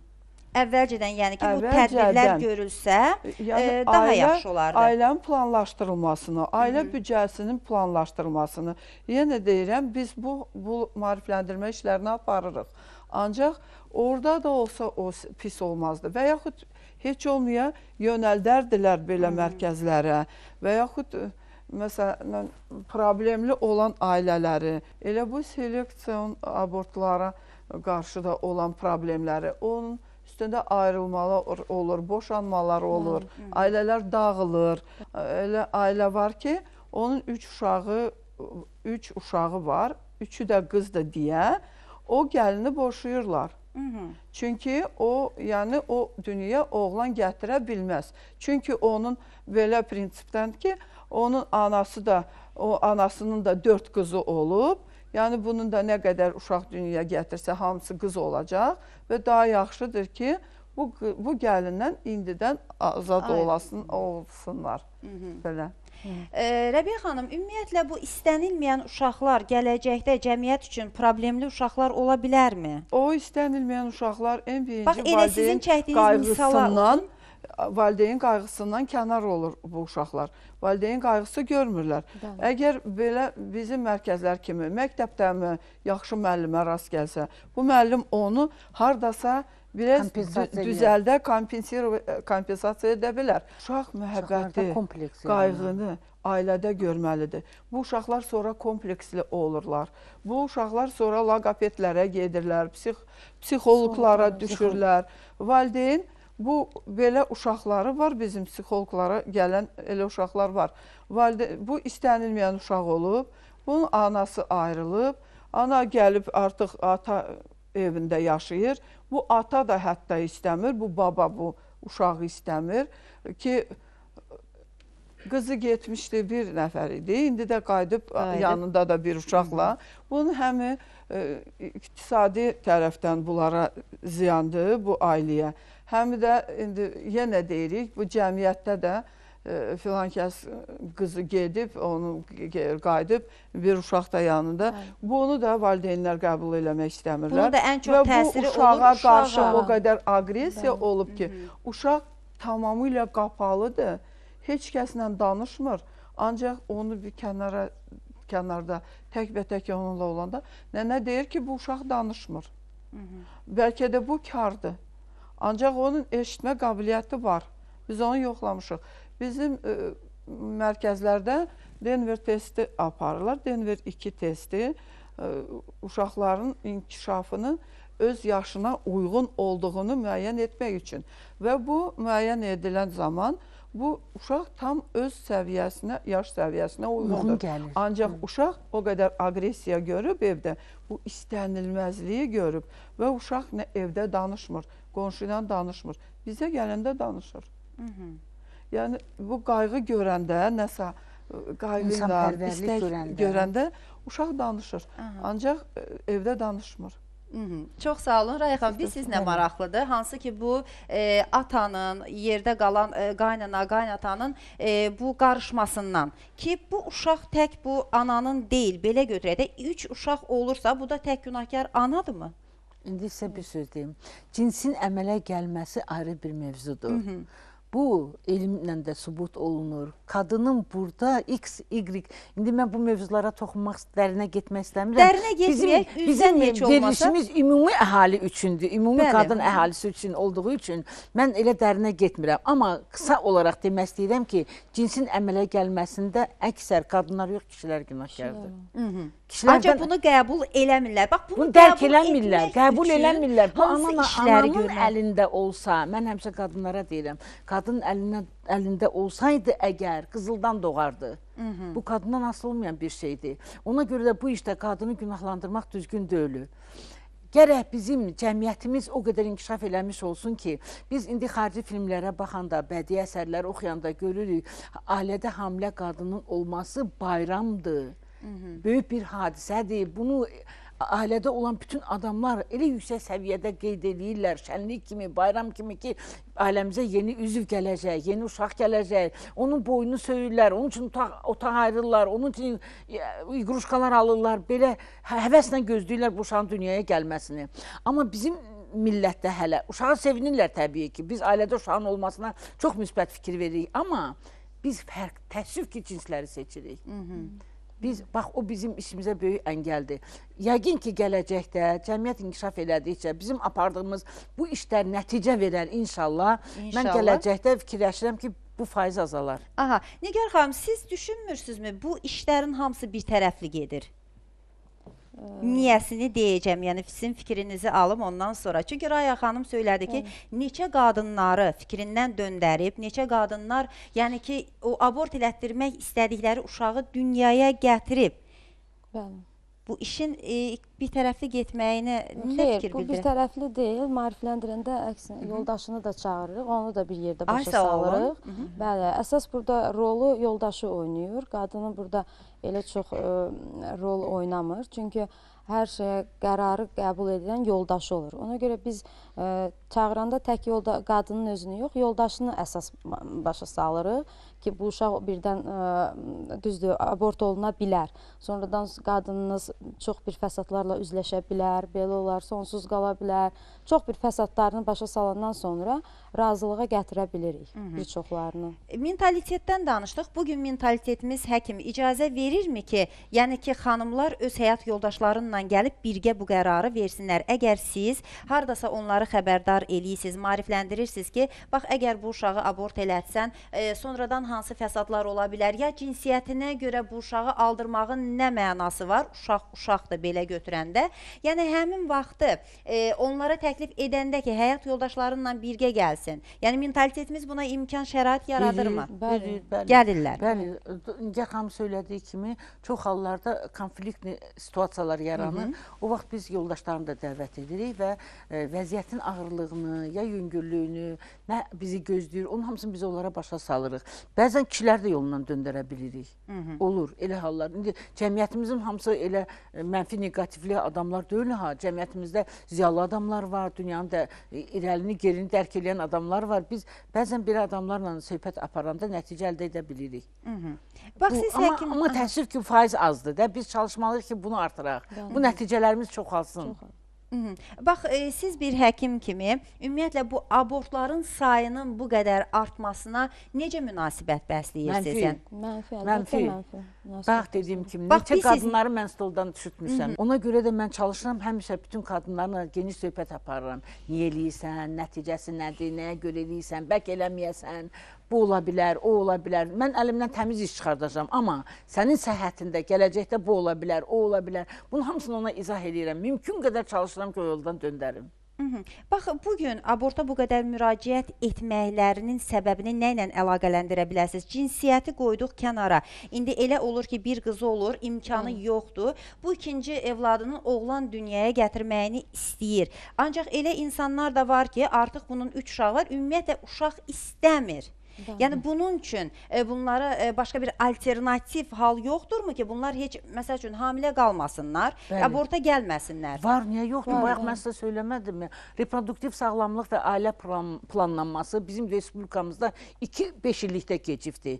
əvvəlcədən, yəni ki, əvvəlcədən, bu tədbirlər görülsə, e, e, yəni, e, daha ailə, yaxşı olardı. Ailənin planlaşdırılmasını, ailə Hı -hı. büdcəsinin planlaşdırılmasını. Yenə deyirəm, biz bu bu maarifləndirmə işlərini aparırıq. Ancaq orada da olsa o pis olmazdı və yaxud heç olmaya yönəldərdilər belə Hı -hı. mərkəzlərə və yaxud e, məsələn problemli olan ailələri elə bu seleksion abortlara qarşı da olan problemləri onun üstündə ayrılmalar olur, boşanmalar olur, hı, hı. ailələr dağılır. Elə ailə var ki, onun 3 uşağı, 3 uşağı var, üçü də qızdır deyə o gəlini boşayırlar. Hı -hı. Çünki o, yəni o dünyaya oğlan gətirə bilməz. Çünki onun belə prinsipdən ki, onun anası da, o anasının da dörd qızı olub, Yəni bunun da nə qədər uşaq dünyaya gətirsə, hamısı qız olacaq və daha yaxşıdır ki, bu bu gəlindən indidən azad Ay. olasın, olsunlar. Hı mhm. -hı. Belə. E, Rəbiyə xanım, ümumiyyətlə bu istənilməyən uşaqlar gələcəkdə cəmiyyət üçün problemli uşaqlar ola bilərmi? O istənilməyən uşaqlar ən birinci Bax, valideyn qayğısından, valideyn qayğısından kənar olur bu uşaqlar. Valideyn qayğısı görmürlər. Bəli. Əgər belə bizim mərkəzlər kimi məktəbdəmi yaxşı müəllimə rast gəlsə, bu müəllim onu hardasa biraz düzəldə kompensasiya edə bilər. Uşaq məhəbbəti, qayğını ailədə görməlidir. Bu uşaqlar sonra kompleksli olurlar. Bu uşaqlar sonra logopedlərə gedirlər, psix psixoloqlara düşürlər. Valideyn Bu belə uşaqları var, bizim psixoloqlara gələn elə uşaqlar var. Valide bu istənilməyən uşaq olub, bunun anası ayrılıb, ana gəlib artıq ata evində yaşayır. Bu ata da hətta istəmir, bu baba bu uşağı istəmir ki, qızı getmişdi bir nəfər idi. İndi də qayıdıb Qayıdıb. yanında da bir uşaqla. Bunun həmi e, iqtisadi tərəfdən bunlara ziyandır bu ailəyə. Həm də indi yenə deyirik, bu cəmiyyətdə də e, filan kəs qızı gedib, onu qayıdıb, bir uşaq da yanında. Hə. Bunu da valideynlər qəbul eləmək istəmirlər. Bunun da ən çox təsiri olur uşağa. Və bu uşağa qarşı o qədər aqressiya Bəli. olub ki, Hı -hı. uşaq tamamilə qapalıdır, heç kəslə danışmır. Ancaq onu bir kənara kənarda təkbətək onunla olanda nənə deyir ki, bu uşaq danışmır. Hı -hı. Bəlkə də bu kardır. Ancaq onun eşitmə qabiliyyəti var. Biz onu yoxlamışıq. Bizim ə, e, mərkəzlərdə Denver testi aparırlar. Denver 2 testi ə, e, uşaqların inkişafını öz yaşına uyğun olduğunu müəyyən etmək üçün. Və bu müəyyən edilən zaman bu uşaq tam öz səviyyəsinə, yaş səviyyəsinə uyğundur. Uyğun Ancaq Hı. uşaq o qədər agressiya görüb evdə, bu istənilməzliyi görüb və uşaq nə evdə danışmır, qonşu ilə danışmır. Bizə gələndə danışır. Hı -hı. Yəni bu qayğı görəndə, nəsə qayğı ilə istək görəndə, görəndə uşaq danışır. Hı -hı. Ancaq evdə danışmır. Hı -hı. Çox sağ olun. Rayx xanım, bir sizinlə maraqlıdır. Hansı ki, bu e, atanın, yerdə qalan e, qaynana, qaynatanın e, bu qarışmasından ki, bu uşaq tək bu ananın deyil, belə götürək də 3 uşaq olursa, bu da tək günahkar anadırmı? İndi isə bir söz deyim. Cinsin əmələ gəlməsi ayrı bir mövzudur. Hı -hı bu elmlə də sübut olunur. Qadının burada X, Y, indi mən bu mövzulara toxunmaq, dərinə getmək istəmirəm. Dərinə getməyək, bizim, bizim heç olmasa. verilişimiz ümumi əhali üçündür, ümumi Bəli. qadın əhalisi üçün olduğu üçün mən elə dərinə getmirəm. Amma qısa olaraq demək istəyirəm ki, cinsin əmələ gəlməsində əksər qadınlar yox, kişilər günahkardır. Kişilərdən... Ancaq bunu qəbul eləmirlər. Bax, bunu, bunu dərk eləmirlər, qəbul eləmirlər. Bu ananın əlində olsa, mən həmişə qadınlara deyirəm, qadın qadın əlinə, əlində olsaydı əgər, qızıldan doğardı. Hı -hı. Bu qadından asılı olmayan bir şeydir. Ona görə də bu işdə qadını günahlandırmaq düzgün deyil. Gərək bizim cəmiyyətimiz o qədər inkişaf eləmiş olsun ki, biz indi xarici filmlərə baxanda, bədii əsərlər oxuyanda görürük, ailədə hamilə qadının olması bayramdır. Hı -hı. Böyük bir hadisədir. Bunu ailədə olan bütün adamlar elə yüksək səviyyədə qeyd edirlər, şənlik kimi, bayram kimi ki, ailəmizə yeni üzv gələcək, yeni uşaq gələcək, onun boyunu söyürlər, onun üçün otaq, otaq ayrılırlar, onun üçün iqruşqalar e, e, alırlar, belə hə, həvəslə gözləyirlər bu uşağın dünyaya gəlməsini. Amma bizim millətdə hələ uşağı sevinirlər təbii ki, biz ailədə uşağın olmasına çox müsbət fikir veririk, amma biz fərq, təəssüf ki, cinsləri seçirik. Hı -hı. Biz, bax, o bizim işimizə böyük əngəldir. Yəqin ki, gələcəkdə cəmiyyət inkişaf elədikcə bizim apardığımız bu işlər nəticə verər inşallah. inşallah. Mən gələcəkdə fikirləşirəm ki, bu faiz azalar. Aha, Nigar xanım, siz düşünmürsünüzmü bu işlərin hamısı bir tərəfli gedir? niyəsini deyəcəm, yəni sizin fikrinizi alım ondan sonra. Çünki Raya xanım söylədi ki, Hı. neçə qadınları fikrindən döndərib, neçə qadınlar, yəni ki, o abort elətdirmək istədikləri uşağı dünyaya gətirib. Bəli. Bu işin e, bir tərəfli getməyinə nə fikir bildirir? Xeyr, bu bildirir? bir tərəfli deyil. Maarifləndirəndə əksin, yoldaşını da çağırırıq, onu da bir yerdə başa Ay, salırıq. Bəli, əsas burada rolu yoldaşı oynayır. Qadının burada elə çox ə, e, rol oynamır. Çünki hər şeyə qərarı qəbul edən yoldaşı olur. Ona görə biz çağıranda tək yolda qadının özünü yox, yoldaşını əsas başa salırıq ki, bu uşaq birdən ə, düzdür, abort oluna bilər. Sonradan qadınınız çox bir fəsadlarla üzləşə bilər, belə olar, sonsuz qala bilər. Çox bir fəsadlarını başa salandan sonra razılığa gətirə bilirik Hı -hı. bir çoxlarını. E, mentalitetdən danışdıq. Bu gün mentalitetimiz həkim icazə verirmi ki, yəni ki, xanımlar öz həyat yoldaşlarınla gəlib birgə bu qərarı versinlər. Əgər siz hardasa onları onları xəbərdar eləyirsiniz, marifləndirirsiniz ki, bax əgər bu uşağı abort elətsən, e, sonradan hansı fəsadlar ola bilər? Ya cinsiyyətinə görə bu uşağı aldırmağın nə mənası var? Uşaq uşaq da belə götürəndə, yəni həmin vaxtı e, onlara təklif edəndə ki, həyat yoldaşlarınla birgə gəlsin. Yəni mentalitetimiz buna imkan, şərait yaradırmı? Bəli, bəli. Gəlirlər. Bəli, Nigar xanım söylədiyi kimi çox hallarda konflikt situasiyalar yaranır. Hı -hı. O vaxt biz yoldaşlarını da dəvət edirik və e, vəziyyəti vəziyyətin ağırlığını, ya yüngüllüyünü, nə bizi gözləyir, onun hamısını biz onlara başa salırıq. Bəzən kişilər də yolundan döndərə bilirik. Hı -hı. Olur elə hallar. İndi cəmiyyətimizin hamısı elə e, mənfi neqativli adamlar deyil ha. Cəmiyyətimizdə ziyalı adamlar var, dünyanın da e, irəlini, gerini dərk edən adamlar var. Biz bəzən belə adamlarla söhbət aparanda nəticə əldə edə bilirik. Hı -hı. Bax, Bu, siz amma, həkim... amma təəssüf ki, faiz azdır. Də. Biz çalışmalıyıq ki, bunu artıraq. Bu nəticələrimiz çoxalsın. Çoxalsın. Bax, e, siz bir həkim kimi ümumiyyətlə bu abortların sayının bu qədər artmasına necə münasibət bəsləyirsiniz? Mənfi. Yəni, mənfi, əlbəttə mənfi. mənfi. Bax dediyim kimi, Bax, neçə qadınları siz... mən stoldan düşürtmüşəm. Ona görə də mən çalışıram, həmişə bütün qadınlarla geniş söhbət aparıram. Niyə eləyirsən, nəticəsi nədir, nəyə görə eləyirsən, bəlkə eləməyəsən bu ola bilər, o ola bilər. Mən əlimdən təmiz iş çıxardacağam, amma sənin səhhətində gələcəkdə bu ola bilər, o ola bilər. Bunun hamısını ona izah edirəm. Mümkün qədər çalışıram ki, o yoldan döndərim. Hı -hı. Bax, bu gün aborta bu qədər müraciət etməklərinin səbəbini nə ilə əlaqələndirə bilərsiniz? Cinsiyyəti qoyduq kənara. İndi elə olur ki, bir qızı olur, imkanı Hı. yoxdur. Bu ikinci evladının oğlan dünyaya gətirməyini istəyir. Ancaq elə insanlar da var ki, artıq bunun 3 uşağı var, ümumiyyətlə uşaq istəmir. Bəli. Yəni bunun üçün e, bunlara e, başqa bir alternativ hal yoxdurmu ki, bunlar heç məsəl üçün hamilə qalmasınlar, Bəli. aborta gəlməsinlər? Var, niyə yoxdur? Bayaq mən sizə söyləmədim. Reproduktiv sağlamlıq və ailə plan planlanması bizim respublikamızda 2-5 illikdə gecikdi.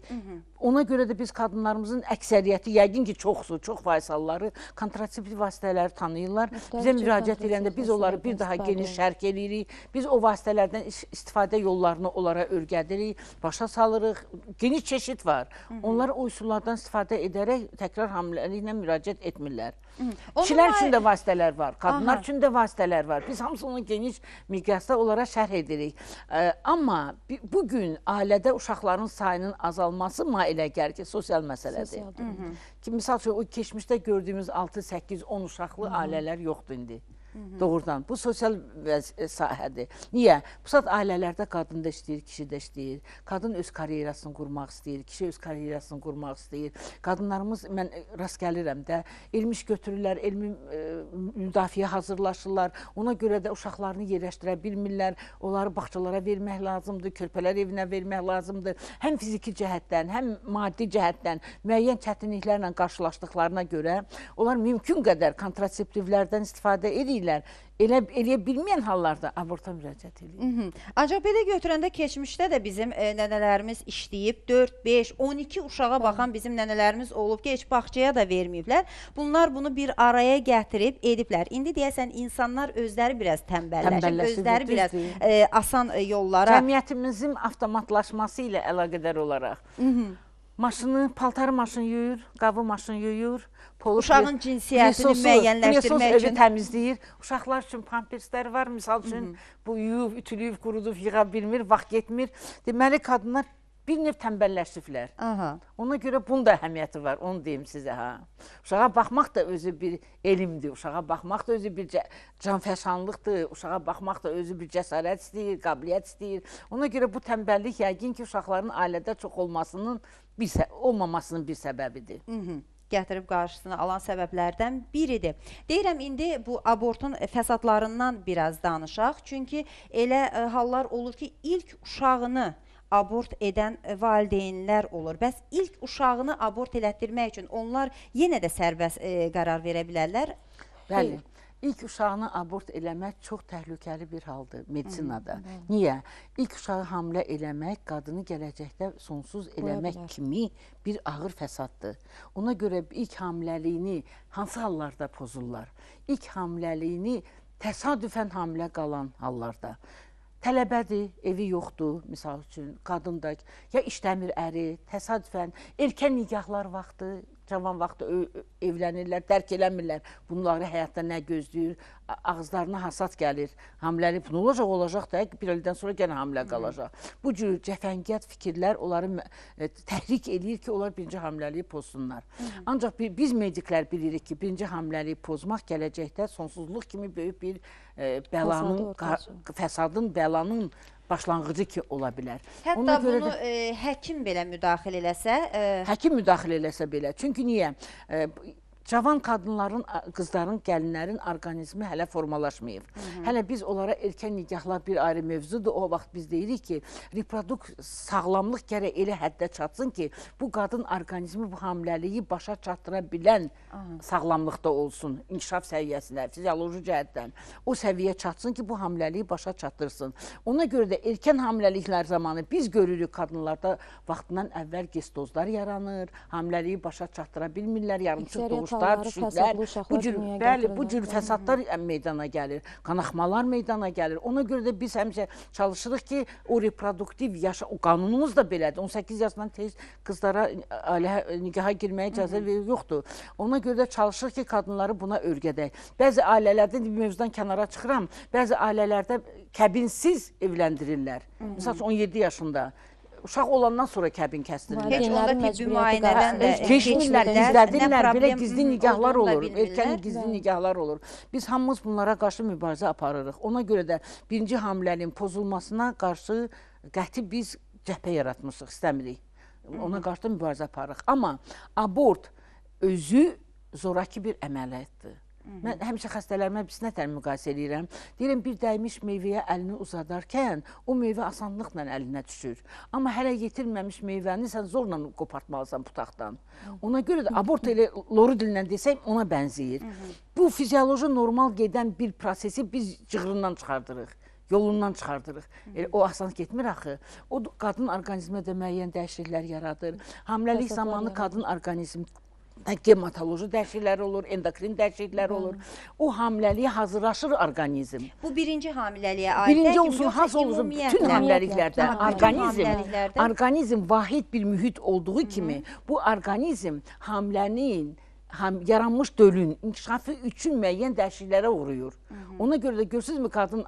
Ona görə də biz qadınlarımızın əksəriyyəti yəqin ki, çoxsu, çox faysalları kontraseptiv vasitələri tanıyırlar. Müstəlik Bizə müraciət edəndə biz onları bir daha geniş şərk eləyirik. Biz o vasitələrdən istifadə yollarını onlara örgədirik başa salırıq. Geniş çeşid var. Hı -hı. Onlar o üsullardan istifadə edərək təkrar hamiləliklə müraciət etmirlər. Kişilər üçün də vasitələr var, qadınlar Aha. üçün də vasitələr var. Biz hamısını geniş miqyasda onlara şərh edirik. E, amma bugün ailədə uşaqların sayının azalması ma elə gəlir ki, sosial məsələdir. Sosial ki, misal üçün, o keçmişdə gördüyümüz 6, 8, 10 uşaqlı Hı -hı. ailələr yoxdur indi. Doğrudan. Bu sosial e, sahədir. Niyə? Bu saat ailələrdə qadın da işləyir, kişi də işləyir. Qadın öz karyerasını qurmaq istəyir, kişi öz karyerasını qurmaq istəyir. Qadınlarımız, mən e, rast gəlirəm də, elmiş götürürlər, elmi e, müdafiə hazırlaşırlar. Ona görə də uşaqlarını yerləşdirə bilmirlər. Onları bağçalara vermək lazımdır, körpələr evinə vermək lazımdır. Həm fiziki cəhətdən, həm maddi cəhətdən müəyyən çətinliklərlə qarşılaşdıqlarına görə onlar mümkün qədər kontraseptivlərdən istifadə edir deyirlər. Elə eləyə bilməyən hallarda aborta müraciət edir. Ancaq belə götürəndə keçmişdə də bizim e, nənələrimiz işləyib 4, 5, 12 uşağa baxan bizim nənələrimiz olub ki, heç bağçaya da verməyiblər. Bunlar bunu bir araya gətirib ediblər. İndi deyəsən insanlar özləri biraz tənbəlləşib, özləri biraz e, asan e, yollara cəmiyyətimizin avtomatlaşması ilə əlaqədar olaraq. Hı -hı maşını, paltarı maşın yuyur, qabı maşın yuyur, polu uşağın cinsiyyətini müəyyənləşdirmək üçün təmizləyir. Uşaqlar üçün pamperslər var, məsəl üçün Hı -hı. bu yuyub, ütülüyüb, qurudub, yığa bilmir, vaxt getmir. Deməli qadınlar bir növ tənbəlləşiblər. Ona görə bunun da əhəmiyyəti var, onu deyim sizə ha. Uşağa baxmaq da özü bir elmdir, uşağa baxmaq da özü bir canfəşanlıqdır, uşağa baxmaq da özü bir cəsarət istəyir, qabiliyyət istəyir. Ona görə bu tənbəllik yəqin ki, uşaqların ailədə çox olmasının bir olmamasının bir səbəbidir. Hı -hı gətirib qarşısını alan səbəblərdən biridir. Deyirəm, indi bu abortun fəsadlarından biraz danışaq. Çünki elə e, hallar olur ki, ilk uşağını abort edən e, valideynlər olur. Bəs ilk uşağını abort elətdirmək üçün onlar yenə də sərbəst e, qarar verə bilərlər? Bəli. Xeyr. İlk uşağını abort eləmək çox təhlükəli bir haldır medisinada. Hı, hı. Niyə? İlk uşağı hamilə eləmək qadını gələcəkdə sonsuz eləmək Qoya kimi bir ağır fəsaddır. Ona görə ilk hamiləliyini hansı hallarda pozurlar? İlk hamiləliyini təsadüfən hamilə qalan hallarda tələbədir, evi yoxdur, misal üçün, qadın da ya işləmir əri, təsadüfən erkən nikahlar vaxtı cavan vaxtı evlənirlər, dərk eləmirlər. Bunları həyatda nə gözləyir, ağızlarına hasat gəlir. Hamiləlik nə olacaq, olacaq da, bir ildən sonra yenə hamilə qalacaq. Bu cür cəfəngiyyat fikirlər onları e, təhrik eləyir ki, onlar birinci hamiləliyi pozsunlar. Ancaq biz mediklər bilirik ki, birinci hamiləliyi pozmaq gələcəkdə sonsuzluq kimi böyük bir e, bəlanın, fəsadın, bəlanın başlanğıcı ki ola bilər. Hətta Ona görə bunu də, e, həkim belə müdaxilə eləsə, e... həkim müdaxilə eləsə belə. Çünki niyə? E, cavan qadınların, qızların, gəlinlərin orqanizmi hələ formalaşmayıb. Hı -hı. Hələ biz onlara erkən nigahlar bir ayrı mövzudur. O vaxt biz deyirik ki, reproduk sağlamlıq gərək elə həddə çatsın ki, bu qadın orqanizmi bu hamiləliyi başa çatdıra bilən Hı -hı. sağlamlıqda olsun, inkişaf səviyyəsinə, fizioloji cəhətdən. O səviyyə çatsın ki, bu hamiləliyi başa çatdırsın. Ona görə də erkən hamiləliklər zamanı biz görürük qadınlarda vaxtından əvvəl gestozlar yaranır, hamiləliyi başa çatdıra bilmirlər, yarımçıq doğuş fasadlar, düşüklər, bu cür, bəli, bu cür fəsadlar meydana gəlir, qanaxmalar meydana gəlir. Ona görə də biz həmişə çalışırıq ki, o reproduktiv yaşa, o qanunumuz da belədir. 18 yaşdan tez qızlara ailə nikaha girməyə icazə verir, yoxdur. Ona görə də çalışırıq ki, qadınları buna örgədək. Bəzi ailələrdə mövzudan kənara çıxıram, bəzi ailələrdə kəbinsiz evləndirirlər. Məsələn, 17 yaşında uşaq olandan sonra kəbin kəsdirilir. Heç onda tibbi müayinədən hə, də hə, e, keçmirlər, gizlədirlər, belə gizli nigahlar olur, erkən gizli hə. nigahlar olur. Biz hamımız bunlara qarşı mübarizə aparırıq. Ona görə də birinci hamilənin pozulmasına qarşı qəti biz cəbhə yaratmışıq, istəmirik. Ona qarşı da mübarizə aparırıq. Amma abort özü zoraki bir əməliyyatdır. Mən həmişə xəstələrimə biz nətər müqayisə eləyirəm. Deyirəm, bir dəymiş meyvəyə əlini uzadarkən o meyvə asanlıqla əlinə düşür. Amma hələ yetirməmiş meyvəni sən zorla qopartmalısan butaqdan. Ona görə də abort elə loru dillə desək ona bənzəyir. Bu fizioloji normal gedən bir prosesi biz cığırından çıxardırıq yolundan çıxardırıq. Elə o asan getmir axı. O qadın orqanizmində müəyyən dəyişikliklər yaradır. Həmləlik zamanı qadın orqanizm gematoloji dəyişikliklər olur, endokrin dəyişikliklər olur. O hamiləliyə hazırlaşır orqanizm. Bu birinci hamiləliyə aid. Birinci olsun, haz olsun bütün hamiləliklərdə orqanizm orqanizm vahid bir mühit olduğu kimi Hı -hı. bu orqanizm hamilənin ham, yaranmış dölün inkişafı üçün müəyyən dəyişikliklərə uğrayır. Hı -hı. Ona görə də görürsünüzmü qadın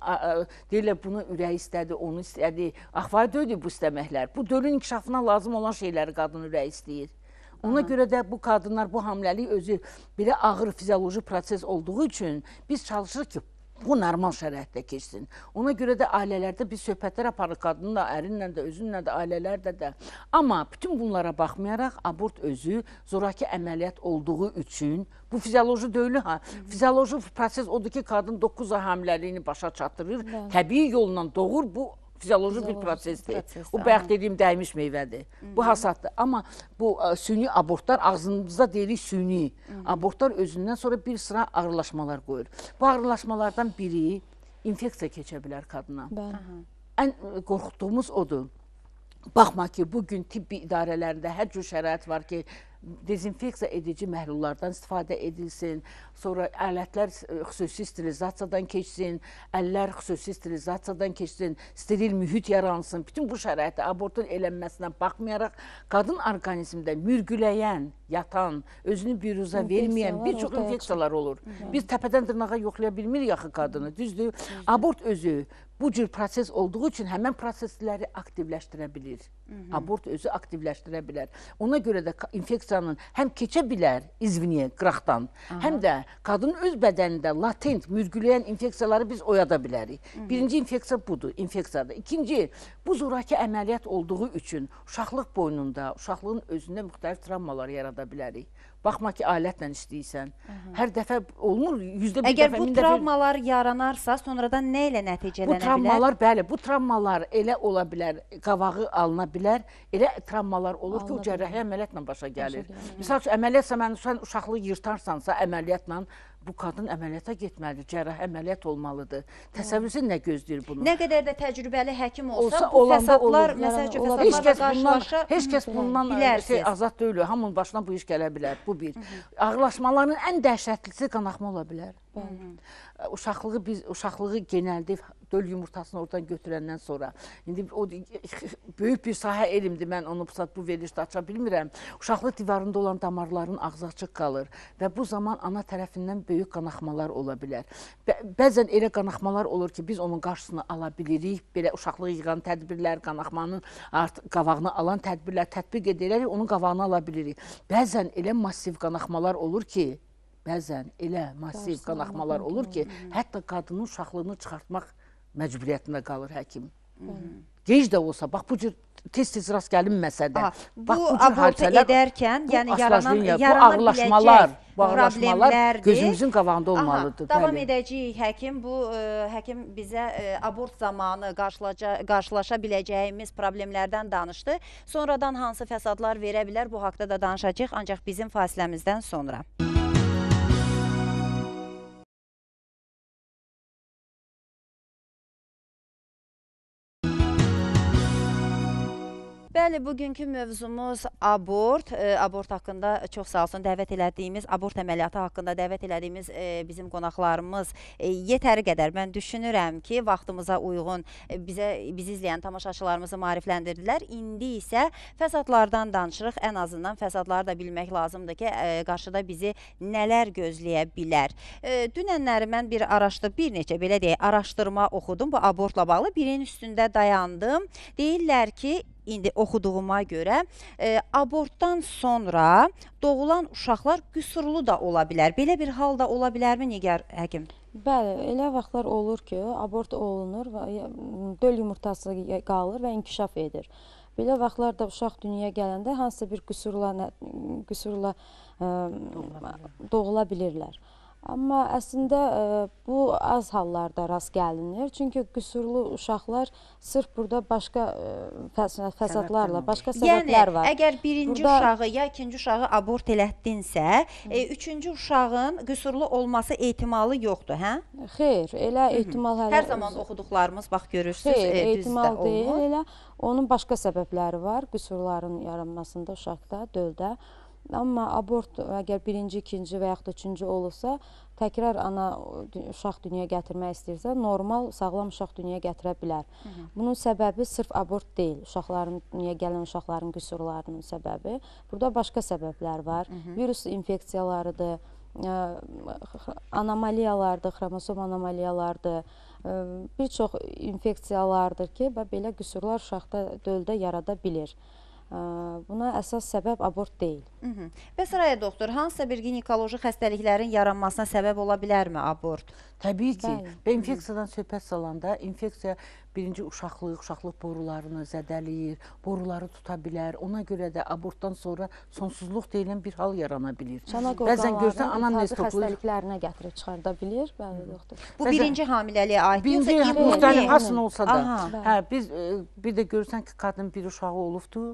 deyirlər bunu ürəyi istədi, onu istədi, axvayı döydü bu istəməklər. Bu dölün inkişafına lazım olan şeyləri qadın ürəyi istəyir. Hı Ona Aha. görə də bu qadınlar bu hamiləlik özü belə ağır fizioloji proses olduğu üçün biz çalışırıq ki, bu normal şəraitdə keçsin. Ona görə də ailələrdə bir söhbətlər aparır qadınla, ərinlə də, özünlə də, ailələrdə də. Amma bütün bunlara baxmayaraq abort özü zoraki əməliyyat olduğu üçün bu fizioloji döyülü ha. Fizioloji proses odur ki, qadın 9 ay hamiləliyini başa çatdırır, Hı. təbii yolla doğur. Bu fizioloji bir prosesdir. Proses, o bayaq dediyim dəymiş meyvədir. Hı -hı. Bu hasaddır. Amma bu ə, e, süni abortlar ağzımızda deyirik süni. Hı -hı. Abortlar özündən sonra bir sıra ağırlaşmalar qoyur. Bu ağırlaşmalardan biri infeksiya keçə bilər qadına. Bəli. Ən e, qorxduğumuz odur. Baxma ki, bugün tibbi idarələrində hər cür şərait var ki, dezinfeksiya edici məhlullardan istifadə edilsin, sonra ələtlər e, xüsusi sterilizatsiyadan keçsin, əllər xüsusi sterilizatsiyadan keçsin, steril mühit yaransın. Bütün bu şəraitdə abortun elənməsinə baxmayaraq qadın orqanizmində mürgüləyən, yatan, özünü biruzə verməyən bir çox infeksiyalar olur. Biz təpədən dırnağa yoxlaya bilmirik axı qadını, düzdür? Abort özü bu cür proses olduğu üçün həmin prosesləri aktivləşdirə bilir. Hı -hı. Abort özü aktivləşdirə bilər. Ona görə də infeksiyanın həm keçə bilər izviniyə, qıraqdan, Aha. həm də qadın öz bədənində latent, mürgüləyən infeksiyaları biz oyada bilərik. Hı -hı. Birinci infeksiya budur, infeksiyadır. İkinci, bu zoraki əməliyyat olduğu üçün uşaqlıq boynunda, uşaqlığın özündə müxtəlif travmalar yarada bilərik. Baxma ki, alətlə işləyirsən. Hər dəfə olmur, yüzdə bir Əgər dəfə, min dəfə. Əgər bu travmalar yaranarsa, sonradan nə ilə nəticələnə bilər? Bu travmalar, bəli, bu travmalar elə ola bilər, qavağı alına bilər, elə travmalar olur Alınır. ki, o cərrahiyyə əməliyyatla başa gəlir. Başa gəlir. Misal üçün, əməliyyatsa, mən sən uşaqlığı yırtarsansa əməliyyatla, bu qadın əməliyyata getməlidir, cərrah əməliyyat olmalıdır. Təsəvvürünüzün nə gözləyir bunu? Nə qədər də təcrübəli həkim olsa, olsa bu fəsadlar, məsəl üçün fəsadlarla qarşılaşa Heç kəs bundan bilərsiz. şey, azad deyil, hamının başına bu iş gələ bilər, bu bir. Hı -hı. Ağlaşmaların ən dəhşətlisi qanaxma ola bilər. Hı -hı. Uşaqlığı biz uşaqlığı genəldə döl yumurtasını oradan götürəndən sonra. İndi o böyük bir sahə elmdir. Mən onu pusat bu verilişdə aça bilmirəm. Uşaqlıq divarında olan damarların ağzı açıq qalır və bu zaman ana tərəfindən böyük qanaxmalar ola bilər. Bə bəzən elə qanaxmalar olur ki, biz onun qarşısını ala bilirik. Belə uşaqlıq yığan tədbirlər, qanaxmanın qavağını alan tədbirlər tətbiq edilərək onun qavağını ala bilirik. Bəzən elə massiv qanaxmalar olur ki, bəzən elə massiv qanaxmalar olur ki, hətta qadının uşaqlığını çıxartmaq məcburiyyətində qalır həkim. Gec də olsa, bax bu cür tez-tez rast gəlinməsə də. Aha, bu, bax, bu abortu edərkən, bu yəni yaranan, yaranan bu ağırlaşmalar, bu ağırlaşmalar gözümüzün qabağında olmalıdır. Aha, davam bəli. edəcəyik həkim. Bu ə, e, həkim bizə ə, e, abort zamanı qarşılaşa biləcəyimiz problemlərdən danışdı. Sonradan hansı fəsadlar verə bilər bu haqda da danışacağıq, ancaq bizim fasiləmizdən sonra. Müzik Bəli, bugünkü mövzumuz abort. E, abort haqqında çox sağ olsun dəvət elədiyimiz, abort əməliyyatı haqqında dəvət elədiyimiz e, bizim qonaqlarımız e, yetəri qədər mən düşünürəm ki, vaxtımıza uyğun e, bizə bizi izləyən tamaşaçılarımızı maarifləndirdilər. İndi isə fəsadlardan danışırıq. Ən azından fəsadları da bilmək lazımdır ki, e, qarşıda bizi nələr gözləyə bilər. E, dünənləri mən bir araşdır, bir neçə belə deyək, araşdırma oxudum bu abortla bağlı. Birinin üstündə dayandım. Deyirlər ki, indi oxuduğuma görə e, abortdan sonra doğulan uşaqlar qüsurlu da ola bilər. Belə bir hal da ola bilərmi Nigar həkim? Bəli, elə vaxtlar olur ki, abort olunur və döl yumurtası qalır və inkişaf edir. Belə vaxtlarda uşaq dünyaya gələndə hansısa bir qüsurla qüsurla e, ə, doğula bilirlər. Doğula bilirlər. Amma əslində e, bu az hallarda rast gəlinir. Çünki qüsurlu uşaqlar sırf burada başqa e, fəsadlarla, başqa yəni, səbəblər var. Yəni, əgər birinci burada... uşağı ya ikinci uşağı abort elətdinsə, e, üçüncü uşağın qüsurlu olması ehtimalı yoxdur, hə? Xeyr, elə ehtimal hələ... Hər zaman oxuduqlarımız, bax, görürsünüz, Xeyr, e, ehtimal düzdə deyil, olmur. elə onun başqa səbəbləri var qüsurların yaranmasında uşaqda, döldə. Amma abort əgər birinci, ikinci və yaxud da üçüncü olursa, təkrar ana uşaq dünyaya gətirmək istəyirsə, normal, sağlam uşaq dünyaya gətirə bilər. Hı -hı. Bunun səbəbi sırf abort deyil, uşaqların dünyaya gələn uşaqların qüsurlarının səbəbi. Burada başqa səbəblər var. Hı -hı. Virus infeksiyalarıdır, ə, anomaliyalardır, xromosom anomaliyalardır, ə, bir çox infeksiyalardır ki, və belə qüsurlar uşaqda döldə yarada bilir. Hı Buna əsas səbəb abort deyil. Hı mhmm. -hı. Bəs Raya doktor, hansısa bir ginekoloji xəstəliklərin yaranmasına səbəb ola bilərmi abort? Təbii ki, Bəli. və infeksiyadan söhbət salanda infeksiya birinci uşaqlıq, uşaqlıq borularını zədələyir, boruları tuta bilər. Ona görə də abortdan sonra sonsuzluq deyilən bir hal yarana bilir. Bəzən görsən anamnez toplayır. Xəstəliklərinə gətirib çıxarda bilir, bəli yoxdur. Bu bəzən, birinci hamiləliyə aid birinci, yoxsa ibu? Müxtəlif hasan olsa da. Aha. Hə, biz e, bir də görsən ki, qadın bir uşağı olubdu.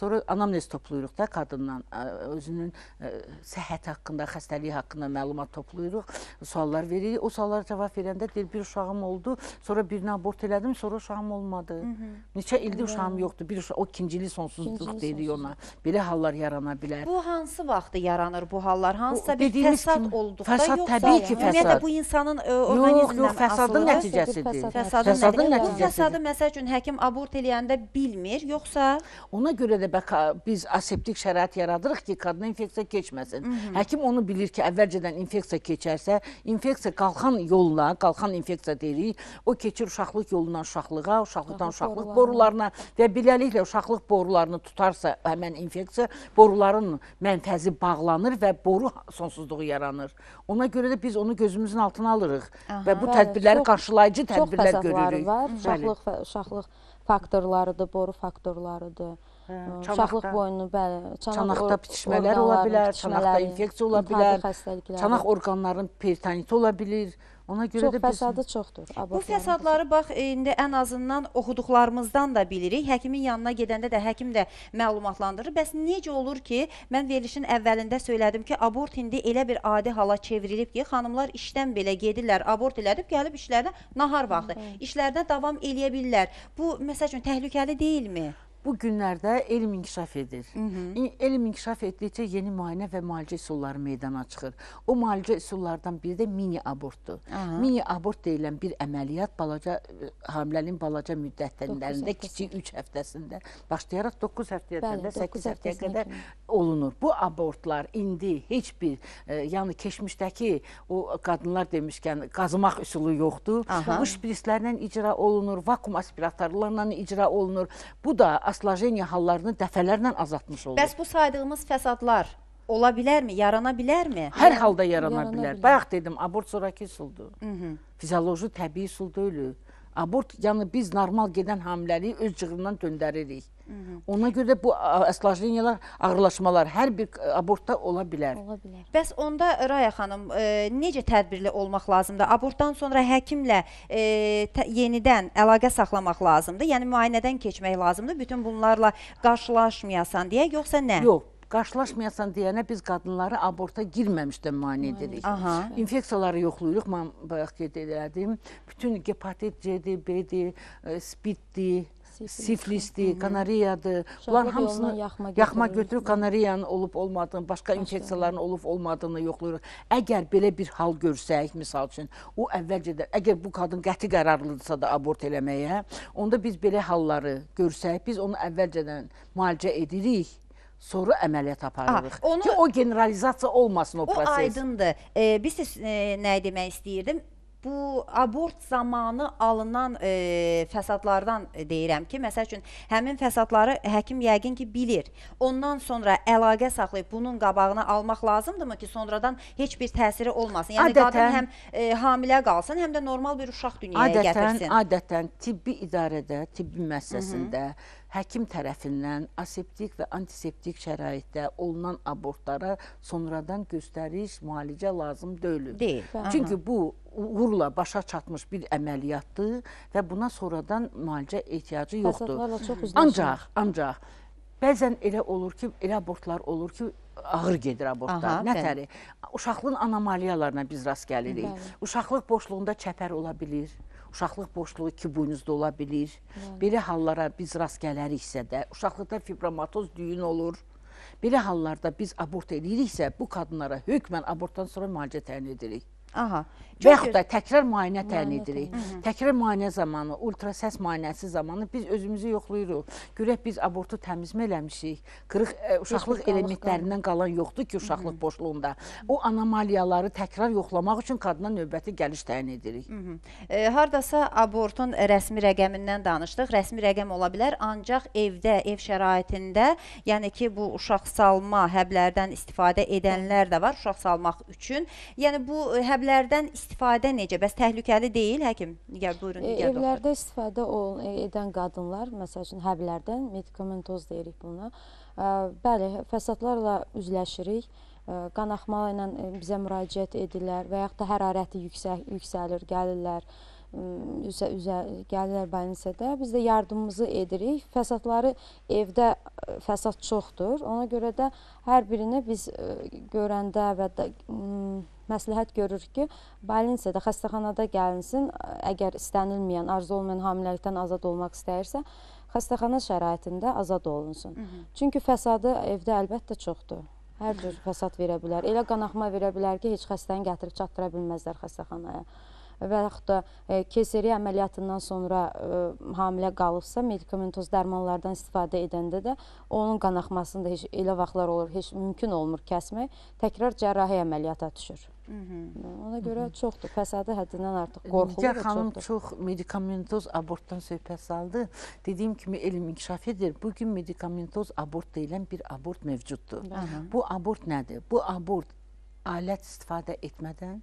Sonra anamnez toplayırıq da qadından özünün e, səhhət haqqında, xəstəliyi haqqında məlumat toplayırıq, suallar veririk. O suallar suallara cavab verəndə deyir, bir uşağım oldu, sonra birini abort elədim, sonra uşağım olmadı. Hı -hı. Neçə ildir uşağım yoxdur, bir uşaq, o kincili sonsuzluq deyilir ona. Belə hallar yarana bilər. Bu hansı vaxtı yaranır bu hallar? Hansısa bir fəsad kimi, olduqda fəsad, yoxsa? Təbii ki, yəni fəsad. Ümumiyyətlə, bu insanın ə, e, orqanizmindən yox, yox, fəsadın asılıdır. nəticəsidir. Fəsadın, fəsadın nəticəsidir. Bu fəsadı, məsəl üçün, həkim abort eləyəndə bilmir, yoxsa? Ona görə də bək, biz aseptik şərait yaradırıq ki, qadına infeksiya keçməsin. Həkim onu bilir ki, əvvəlcədən infeksiya keçərsə, infeksiya qalxan qalxan yolla, qalxan infeksiya deyirik, o keçir uşaqlıq yolundan uşaqlığa, uşaqlıqdan uşaqlıq borularına və beləliklə uşaqlıq borularını tutarsa həmən infeksiya, boruların mənfəzi bağlanır və boru sonsuzluğu yaranır. Ona görə də biz onu gözümüzün altına alırıq Aha, və bu tədbirləri çox, qarşılayıcı tədbirlər görürük. Çox fəsadları var, uşaqlıq, uşaqlıq faktorlarıdır, boru faktorlarıdır. Hə, uşaqlıq boynu, bəli. Çanaq çanaqda bitişmələr ola bilər, çanaqda infeksiya ola bilər, çanaq orqanlarının peritoniti ola bilir. Ona görə çox də fəsadı biz... çoxdur. Bu fəsadları bax indi ən azından oxuduqlarımızdan da bilirik. Həkimin yanına gedəndə də həkim də məlumatlandırır. Bəs necə olur ki, mən verilişin əvvəlində söylədim ki, abort indi elə bir adi hala çevrilib ki, xanımlar işdən belə gedirlər, abort elədib, gəlib işlərinə nahar vaxtı. Hı -hı. İşlərinə davam eləyə bilirlər. Bu məsəl üçün təhlükəli deyilmi? bu günlərdə elm inkişaf edir. Hı -hı. Elm inkişaf etdikcə yeni müayinə və müalicə üsulları meydana çıxır. O müalicə üsullardan biri də mini abortdur. Hı -hı. Mini abort deyilən bir əməliyyat balaca e, hamilənin balaca müddətlərində, kiçik 3 həftəsində başlayaraq 9 həftədən də 8 həftəyə qədər kimi. olunur. Bu abortlar indi heç bir, e, yəni keçmişdəki o qadınlar demişkən qazmaq üsulu yoxdur. Aha. Bu şprislərlə icra olunur, vakum aspiratorlarla icra olunur. Bu da aslaşeniya hallarını dəfələrlə azaltmış olur. Bəs bu saydığımız fəsadlar ola bilərmi, yarana bilərmi? Hər Yaran, halda yarana, yarana bilər. bilər. Bayaq dedim, abort sonraki üsuldur. Fizioloji təbii üsul deyil. Abort, yəni biz normal gedən hamiləliyi öz cığırından döndəririk. Ona görə də bu əslaşliniyalar, ağırlaşmalar hər bir e, abortda ola bilər. Ola bilər. Bəs onda e, Raya xanım, e, necə tədbirli olmaq lazımdır? Abortdan sonra həkimlə e, yenidən əlaqə saxlamaq lazımdır? Yəni müayinədən keçmək lazımdır? Bütün bunlarla qarşılaşmayasan deyə, yoxsa nə? Yox, qarşılaşmayasan deyənə biz qadınları aborta girməmişdən mane edirik. Aha. İnfeksiyaları yoxluyuruq, mən bayaq qeyd elədim. Bütün hepatit C-dir, B-dir, e, SPID-dir, siflisdir, kanariyadır. Bunların hamısını yaxma, yaxma götürür, kanariyanın olub olmadığını, başqa infeksiyaların olub olmadığını yoxlayırıq. Əgər belə bir hal görsək, misal üçün, o əvvəlcədə əgər bu qadın qəti qərarlıdırsa da abort eləməyə, onda biz belə halları görsək, biz onu əvvəlcədən müalicə edirik sonra əməliyyat aparırıq. Aha, onu, Ki o generalizasiya olmasın o, o proses. O aydındır. Ee, biz də e, nə demək istəyirdim? bu abort zamanı alınan e, fəsadlardan e, deyirəm ki, məsəl üçün həmin fəsadları həkim yəqin ki bilir. Ondan sonra əlaqə saxlayıb bunun qabağını almaq lazımdırmı ki, sonradan heç bir təsiri olmasın? Yəni adətən, qadın həm e, hamilə qalsın, həm də normal bir uşaq dünyaya adətən, gətirsin. Adətən tibbi idarədə, tibbi müəssisəsində Hı -hı həkim tərəfindən aseptik və antiseptik şəraitdə olunan abortlara sonradan göstəriş, müalicə lazım deyil. Deyil. Çünki Aha. bu uğurla başa çatmış bir əməliyyatdır və buna sonradan müalicə ehtiyacı yoxdur. Ancaq, ancaq Bəzən elə olur ki, elə abortlar olur ki, ağır gedir abortlar. Nətəri? Uşaqlığın anomaliyalarına biz rast gəlirik. Bəli. Uşaqlıq boşluğunda çəpər ola bilir. Uşaqlıq boşluğu iki buynuzda ola bilir. Bəli. Belə hallara biz rast gələriksə də, uşaqlıqda fibromatoz düyün olur. Belə hallarda biz abort eləyiriksə, bu qadınlara hökmən abortdan sonra müalicə təyin edirik. Aha. Çox və yaxud da təkrar müayinə təyin edirik. Hı -hı. Təkrar müayinə zamanı, ultrasəs müayinəsi zamanı biz özümüzü yoxlayırıq. Görək biz abortu təmizmə eləmişik. Qırıq ə, e, uşaqlıq elementlərindən qalan yoxdur ki, uşaqlıq Hı boşluğunda. O anomaliyaları təkrar yoxlamaq üçün qadına növbəti gəliş təyin edirik. E, hardasa abortun rəsmi rəqəmindən danışdıq. Rəsmi rəqəm ola bilər, ancaq evdə, ev şəraitində, yəni ki, bu uşaq salma həblərdən istifadə edənlər də var, uşaq salmaq üçün. Yəni bu e, həblərdən istifadə istifadə necə? Bəs təhlükəli deyil həkim? Nigar, buyurun, nigar e, doktor. Evlərdə istifadə ol, e, edən qadınlar, məsəl üçün, həblərdən, medikamentoz deyirik buna, e, bəli, fəsadlarla üzləşirik, qanaxma ilə bizə müraciət edirlər və yaxud da hərarəti yüksək, yüksəlir, gəlirlər, üzə, üzə gəlirlər banisədə. Biz də yardımımızı edirik. Fəsadları evdə fəsad çoxdur. Ona görə də hər birini biz görəndə və da məsləhət görür ki, balinsiyada xəstəxanada gəlinsin, əgər istənilməyən, arzu olmayan hamiləlikdən azad olmaq istəyirsə, xəstəxana şəraitində azad olunsun. Hı -hı. Çünki fəsadı evdə əlbəttə çoxdur. Hər cür fəsad verə bilər. Elə qanaxma verə bilər ki, heç xəstəni gətirib çatdıra bilməzlər xəstəxanaya və yaxud da e, keseri əməliyyatından sonra e, hamilə qalıbsa, medikamentoz dərmanlardan istifadə edəndə də onun qanaxmasında heç elə vaxtlar olur, heç mümkün olmur kəsmək, təkrar cərrahi əməliyyata düşür. Hı mhm. -hı. Ona görə Hı mhm. -hı. çoxdur, fəsadı həddindən artıq qorxulu Nigar xanım çoxdur. çox medikamentoz abortdan söhbət saldı. Dediyim kimi elm inkişaf edir. Bugün medikamentoz abort deyilən bir abort mövcuddur. Hı -hı. Bu abort nədir? Bu abort alət istifadə etmədən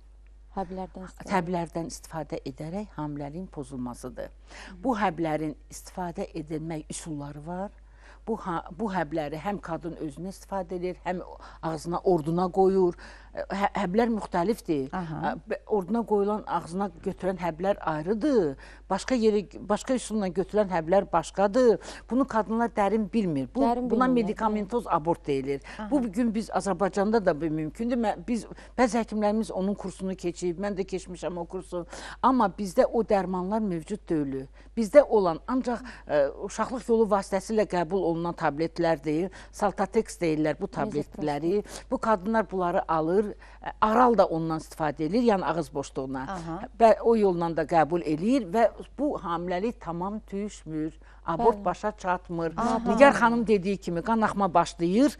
Həblərdən istifadə. Həblərdən istifadə edərək hamiləliyin pozulmasıdır. Hı -hı. Bu həblərin istifadə edilmək üsulları var bu bu həbləri həm qadın özünə istifadə edir, həm ağzına orduna qoyur. Hə, hə həblər müxtəlifdir. Aha. Hə, orduna qoyulan, ağzına götürən həblər ayrıdır. Başqa yerə, başqa üsulla götürülən həblər başqadır. Bunu qadınlar dərin bilmir. Bu dərin buna bilmir, medikamentoz hə? abort deyilir. Aha. Bu gün biz Azərbaycanda da bu mümkündür. Mən, biz bəzi həkimlərimiz onun kursunu keçib, mən də keçmişəm o kursu. Amma bizdə o dərmanlar mövcud deyil. Bizdə olan ancaq ə, e, uşaqlıq yolu vasitəsilə qəbul olunur olunan tabletlər deyil, saltatex deyirlər bu tabletləri. Bu qadınlar bunları alır, aral da ondan istifadə edir, yəni ağız boşluğuna. Aha. Və o yolla da qəbul eləyir və bu hamiləlik tamam düşmür. Abort Bəli. başa çatmır. Aha. Nigar xanım dediyi kimi qanaxma başlayır,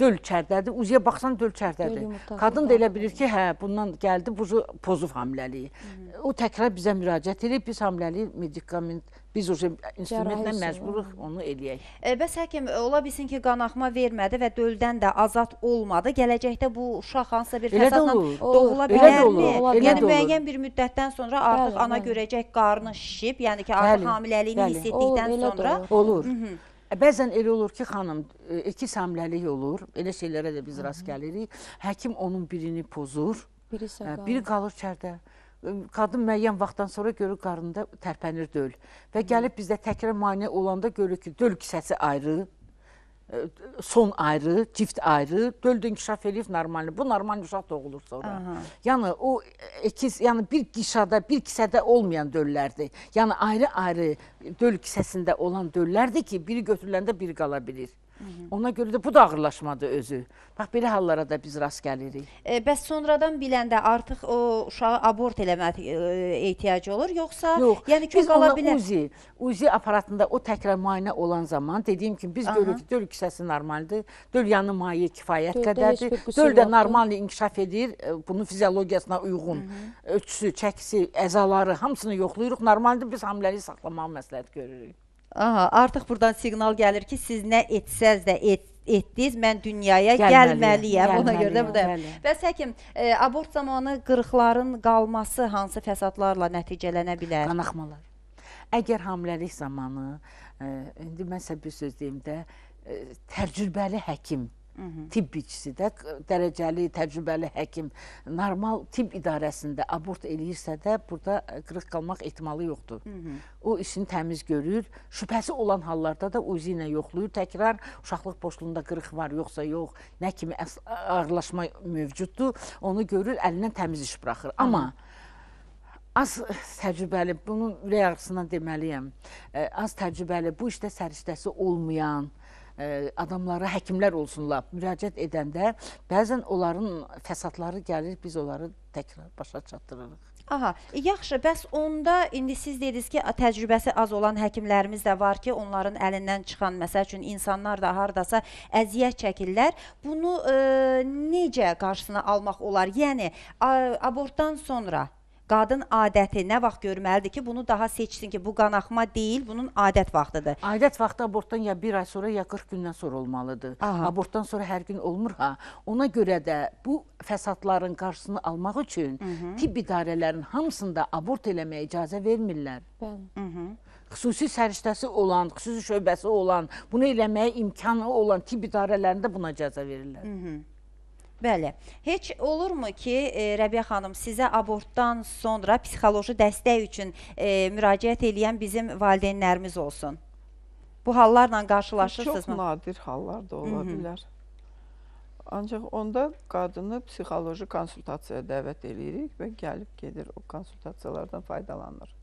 döl çərdədir. Uzuya baxsan döl çərdədir. Qadın da elə bilir ki, hə, bundan gəldi bu pozub hamiləliyi. Hı -hı. O təkrar bizə müraciət edib, biz hamiləliyi medikament Biz o instrumentlə məcburuq onu eləyək. E, bəs həkim, ola bilsin ki, qanaxma vermədi və döldən də azad olmadı. Gələcəkdə bu uşaq hansısa bir fəsadla doğula bilərmi? Yəni müəyyən bir müddətdən sonra artıq bəli, ana bəli. görəcək qarnı şişib, yəni ki, artıq bəli, hamiləliyini hiss etdikdən sonra. Olur. Hı -hı. E, bəzən elə olur ki, xanım, e, ikiz hamiləlik olur, elə şeylərə də biz rast gəlirik. Həkim onun birini pozur, biri e, qalır kərdə. Qadın müəyyən vaxtdan sonra görür qarında tərpənir döl. Və gəlib bizdə təkrar müayinə olanda görür ki, döl kisəsi ayrı, e, son ayrı, cift ayrı, döldü inkişaf eləyib normalni. Bu normal uşaq doğulur sonra. Aha. Yəni o ikiz, yəni bir qişada, bir kisədə olmayan döllərdir. Yəni ayrı-ayrı döl kisəsində olan döllərdir ki, biri götürüləndə biri qala bilir. Ona görə də bu da ağırlaşmadı özü. Bax, belə hallara da biz rast gəlirik. E, bəs sonradan biləndə artıq o uşağı abort eləmək e, ehtiyacı olur, yoxsa Yox, yəni kök ala bilər? Yox, biz ona UZI, UZI aparatında o təkrar müayinə olan zaman, dediyim kimi biz Aha. görürük ki, döl kisəsi normaldır, döl yanı maye kifayət döl qədərdir, döl də normal inkişaf edir, e, bunun fiziologiyasına uyğun Hı -hı. ölçüsü, çəkisi, əzaları hamısını yoxlayırıq, normaldır biz hamiləliyi saxlamağı məsləhət görürük. Aha, artıq buradan siqnal gəlir ki, siz nə etsəz də et, etdiniz, mən dünyaya gəlməliyəm. gəlməliyəm. Ona gəlməliyəm, görə də buradayam. Bəs həkim, e, abort zamanı qırıqların qalması hansı fəsadlarla nəticələnə bilər? Qanaxmalar. Əgər hamiləlik zamanı, e, indi mən sizə bir söz deyim də, e, təcrübəli həkim tibb içisi də dərəcəli, təcrübəli həkim normal tibb idarəsində abort eləyirsə də burada e, qırıq qalmaq ehtimalı yoxdur. Hı -hı. O işini təmiz görür, şübhəsi olan hallarda da özü ilə yoxlayır. Təkrar uşaqlıq boşluğunda qırıq var, yoxsa yox, nə kimi ağırlaşma mövcuddur, onu görür, əlindən təmiz iş buraxır. Amma Hı -hı az təcrübəli, bunu ürək ağrısından deməliyəm, e, az təcrübəli, bu işdə səriştəsi olmayan, adamlara həkimlər olsunlar müraciət edəndə bəzən onların fəsadları gəlir, biz onları təkrar başa çatdırırıq. Aha, e, yaxşı, bəs onda indi siz dediniz ki, təcrübəsi az olan həkimlərimiz də var ki, onların əlindən çıxan, məsəl üçün, insanlar da hardasa əziyyət çəkirlər. Bunu e, necə qarşısına almaq olar? Yəni, abortdan sonra qadın adəti nə vaxt görməlidir ki, bunu daha seçsin ki, bu qanaxma deyil, bunun adət vaxtıdır. Adət vaxtı abortdan ya bir ay sonra, ya 40 gündən sonra olmalıdır. Aha. Abortdan sonra hər gün olmur ha. Ona görə də bu fəsadların qarşısını almaq üçün Hı -hı. tibb idarələrin hamısında abort eləməyə icazə vermirlər. Bəli. Hı -hı xüsusi səriştəsi olan, xüsusi şöbəsi olan, bunu eləməyə imkanı olan tibb idarələrində buna cəza verirlər. Hı -hı. Bəli. Heç olurmu ki, e, Rəbiya xanım sizə abortdan sonra psixoloji dəstək üçün e, müraciət edən bizim valideynlərimiz olsun? Bu hallarla qarşılaşırsınızmı? Çox nadir hallar da ola Hı -hı. bilər. Ancaq onda qadını psixoloji konsultasiyaya dəvət eləyirik və gəlib gedir o konsultasiyalardan faydalanır.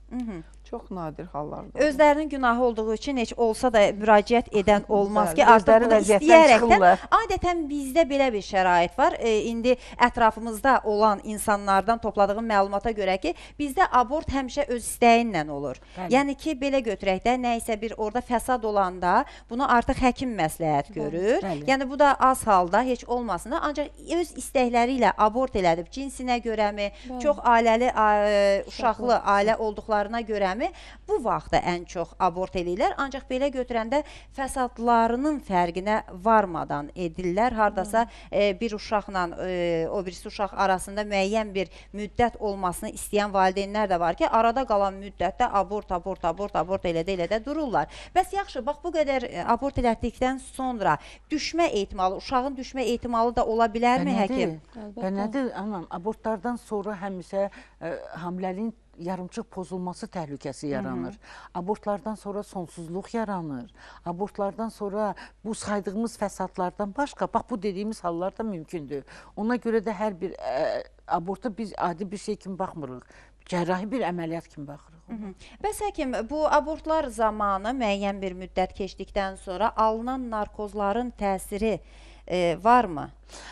Çox nadir hallarda. Özlərinin günahı olduğu üçün heç olsa da müraciət ah, edən olmaz ki, artıq bunu istəyərəkdən. Adətən bizdə belə bir şərait var. E, indi ətrafımızda olan insanlardan topladığım məlumata görə ki, bizdə abort həmişə öz istəyinlə olur. Bəli. Yəni ki, belə götürək də, nə isə bir orada fəsad olanda bunu artıq həkim məsləhət görür. Bəli. Yəni bu da az halda heç olmasın da, ancaq öz istəkləri ilə abort elədib, cinsinə görəmi, Bəli. çox ailəli ə, e, uşaqlı ailə olduqları olduqlarına görəmi bu vaxtda ən çox abort edirlər, ancaq belə götürəndə fəsadlarının fərqinə varmadan edirlər. Hardasa e, bir uşaqla e, o birisi uşaq arasında müəyyən bir müddət olmasını istəyən valideynlər də var ki, arada qalan müddətdə abort, abort, abort, abort elədə elədə dururlar. Bəs yaxşı, bax bu qədər e, abort elətdikdən sonra düşmə ehtimalı, uşağın düşmə ehtimalı da ola bilərmi həkim? Bənadır, anam, abortlardan sonra həmişə ə, e, hamiləliyin yarımçıq pozulması təhlükəsi yaranır. Hı -hı. Abortlardan sonra sonsuzluq yaranır. Abortlardan sonra bu saydığımız fəsadlardan başqa, bax bu dediyimiz hallar da mümkündür. Ona görə də hər bir ə, aborta biz adi bir şey kimi baxmırıq cərrahi bir əməliyyat kimi baxırıq. Hı -hı. Bəs həkim, bu abortlar zamanı müəyyən bir müddət keçdikdən sonra alınan narkozların təsiri e, varmı?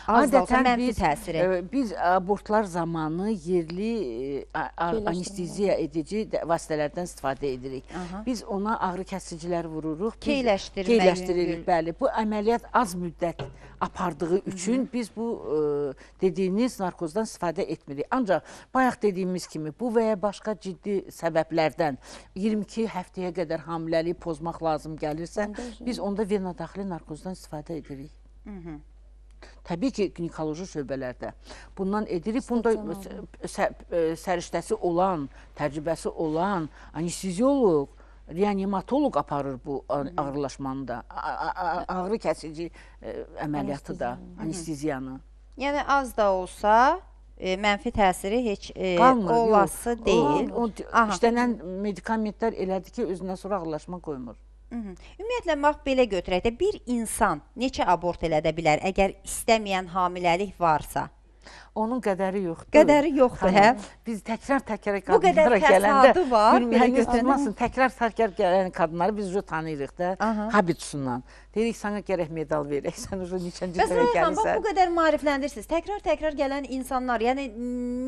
Az da olsa mənfi biz, təsiri. E, biz abortlar zamanı yerli e, anesteziya edici vasitələrdən istifadə edirik. Aha. Biz ona ağrı kəsicilər vururuq. Keyləşdiririk. Keyləşdiririk, bəli. Bu əməliyyat az müddət apardığı üçün Hı -hı. biz bu e, dediyiniz narkozdan istifadə etmirik. Ancaq bayaq dediyimiz kimi bu və ya başqa ciddi səbəblərdən 22 həftəyə qədər hamiləliyi pozmaq lazım gəlirsə, biz onda venodaxili narkozdan istifadə edirik. Hı -hı. Təbii ki, ginekoloji şöbələrdə. Bundan edirik, bunda e, səriştəsi olan, təcrübəsi olan anestezioloq, reanimatoloq aparır bu ağırlaşmanı da, ağrı kəsici e, əməliyyatı da, anesteziyanı. Yəni az da olsa e, mənfi təsiri heç e, Qalmır, olası yox. deyil. O, o, işlənən medikamentlər elədir ki, özünə sonra ağırlaşma qoymur. Ümumiyyətlə bax belə götürək də bir insan neçə abort elədə bilər əgər istəməyən hamiləlik varsa? Onun qədəri yoxdur. Qədəri yoxdur, hə? Biz təkrar-təkrar qadınlara gələndə bilmirəm olmasın. Təkrar-təkrar gələn qadınları biz ju tanıyırıq da habitusundan. Deyirik sənə gərək medal verək. Sən ucu neçənci dəfə gəlirsən. Bəs Rəhman, bax bu qədər maarifləndirirsiniz. Təkrar-təkrar gələn insanlar, yəni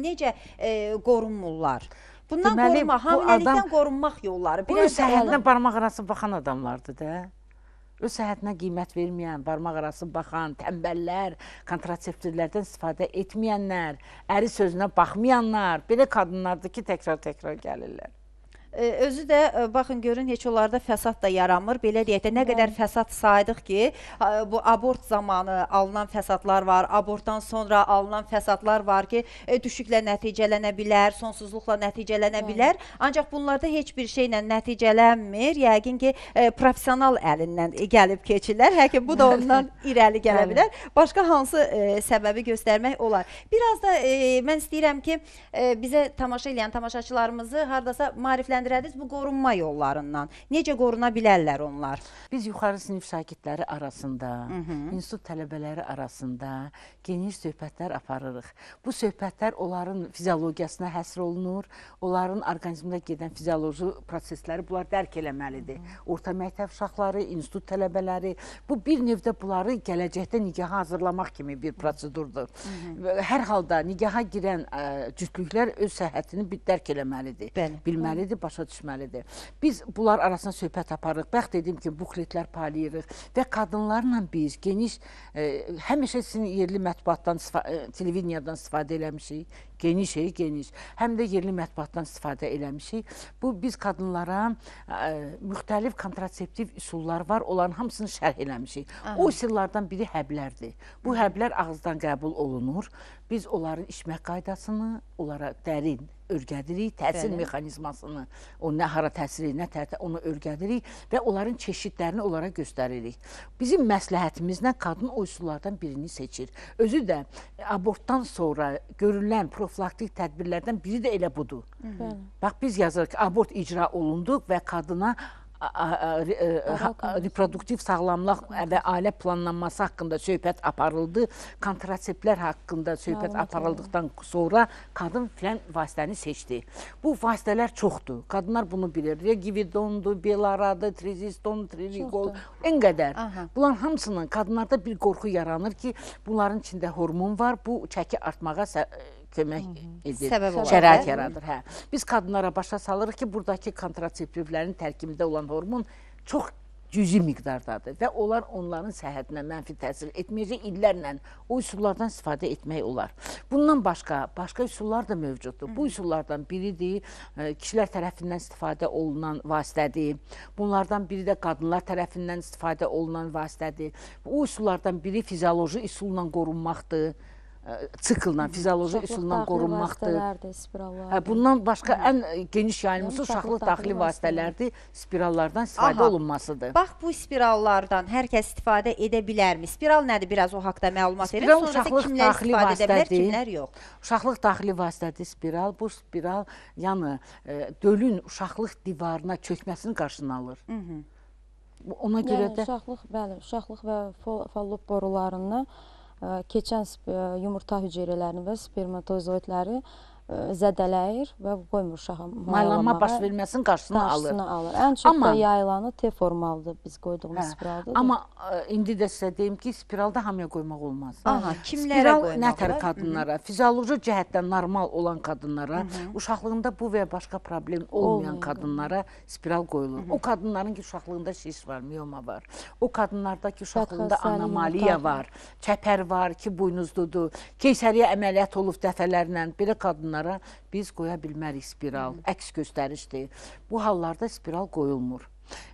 necə e, qorunmurlar? Bundan Deməli, qorunmaq, hamiləlikdən adam, qorunmaq yolları. Bir öz səhhətinə barmaq arası baxan adamlardır da. Öz səhhətinə qiymət verməyən, barmaq arası baxan, tənbəllər, kontraseptivlərdən istifadə etməyənlər, əri sözünə baxmayanlar, belə qadınlardır ki, təkrar-təkrar gəlirlər özü də e, baxın görün heç onlarda fəsad da yaranmır. Belə deyək də nə qədər fəsad saydıq ki, bu abort zamanı alınan fəsadlar var, abortdan sonra alınan fəsadlar var ki, e, düşüklə nəticələnə bilər, sonsuzluqla nəticələnə bilər. Ancaq bunlarda heç bir şeylə nəticələnmir. Yəqin ki, e, professional əlindən gəlib keçirlər. Həkim bu da ondan irəli gələ bilər. Başqa hansı səbəbi göstərmək olar. Biraz da mən istəyirəm ki, bizə tamaşa eləyən tamaşaçılarımızı hardasa maarifləndirmək qiymətləndirədiniz bu qorunma yollarından? Necə qoruna bilərlər onlar? Biz yuxarı sinif şagirdləri arasında, Hı -hı. institut tələbələri arasında geniş söhbətlər aparırıq. Bu söhbətlər onların fiziologiyasına həsr olunur, onların orqanizmində gedən fizioloji prosesləri bunlar dərk eləməlidir. Hı -hı. Orta məktəb uşaqları, institut tələbələri, bu bir növdə bunları gələcəkdə nikaha hazırlamaq kimi bir prosedurdur. Hı -hı. Hər halda nikaha girən ə, cütlüklər öz səhhətini dərk eləməlidir, Bəli. bilməlidir, başa başa düşməlidir. Biz bunlar arasında söhbət aparırıq. Bəxt dedim ki, bukletlər paylayırıq və qadınlarla biz geniş e, həmişə sizin yerli mətbuatdan, e, televiziyadan istifadə eləmişik. Geniş, geniş. Həm də yerli mətbuatdan istifadə eləmişik. Bu biz qadınlara e, müxtəlif kontraseptiv üsullar var. Onların hamısını şərh eləmişik. Aha. O üsullardan biri həblərdir. Bu həblər ağızdan qəbul olunur. Biz onların içmək qaydasını onlara dərin öyrədirik, təsir Bəli. mexanizmasını, o nə hara təsir, nə tərtə, onu öyrədirik və onların çeşidlərini onlara göstəririk. Bizim məsləhətimizlə qadın o üsullardan birini seçir. Özü də abortdan sonra görülən profilaktik tədbirlərdən biri də elə budur. Bəli. Bax biz yazırıq, abort icra olunduq və qadına E, e, reproduktiv sağlamlıq və ailə planlanması haqqında söhbət aparıldı. Kontraseptlər haqqında söhbət aparıldıqdan sonra qadın filan vasitəni seçdi. Bu vasitələr çoxdur. Qadınlar bunu bilir. Regividondur, Belaradır, Triziston, Trinigol, en qədər. Aha. Bunların hamısının qadınlarda bir qorxu yaranır ki, bunların içində hormon var, bu çəki artmağa səbəb demək edir. Səbəb olar. Şərait yaradır, hə. Biz qadınlara başa salırıq ki, burdakı kontraseptivlərin tərkibində olan hormon çox cüzi miqdardadır və onlar onların səhhətinə mənfi təsir etməyəcək illərlə o üsullardan istifadə etmək olar. Bundan başqa, başqa üsullar da mövcuddur. Hı -hı. Bu üsullardan biridir, e, kişilər tərəfindən istifadə olunan vasitədir. Bunlardan biri də qadınlar tərəfindən istifadə olunan vasitədir. Bu üsullardan biri fizioloji üsulla qorunmaqdır sikldan, fizioloji üsulla qorunmaqdır. Hə, bundan başqa Hı. ən geniş yayılması uşaqlıq daxili vasitələrdir, spirallardan istifadə Aha. olunmasıdır. Bax, bu spirallardan hər kəs istifadə edə bilərmi? Spiral nədir? Biraz o haqda məlumat verin. Sonra da kimlər istifadə edə bilər, kimlər yox? Uşaqlıq daxili vasitədir spiral. Bu spiral, yəni, dölün uşaqlıq divarına çökməsini qarşını alır. Hı -hı. Ona görə yəni, də... Uşaqlıq, bəli, uşaqlıq və fallop borularından keçən yumurta hüceyrələrini və spermatozoidləri zədələyir və qoymur uşağı maylanmağa. baş verməsinin qarşısını, qarşısını alır. alır. Ən çox amma, da yayılanı T formalıdır biz qoyduğumuz hə, spiraldır. Amma ə, indi də sizə deyim ki, spiralda hamıya qoymaq olmaz. Aha, kimlərə Spiral qoymaq olar? Nətər qadınlara, fizioloji cəhətdən normal olan qadınlara, Hı -hı. uşaqlığında bu və ya başqa problem olmayan Olmayın. qadınlara spiral qoyulur. Hı -hı. O qadınların ki, uşaqlığında şiş var, miyoma var. O qadınlardakı uşaqlığında anomaliya var, çəpər var ki, buynuzludur, keysəriyyə əməliyyat olub dəfələrlə belə qadınlar onlara biz qoya bilmərik spiral, Hı. əks göstərişdir. Bu hallarda spiral qoyulmur.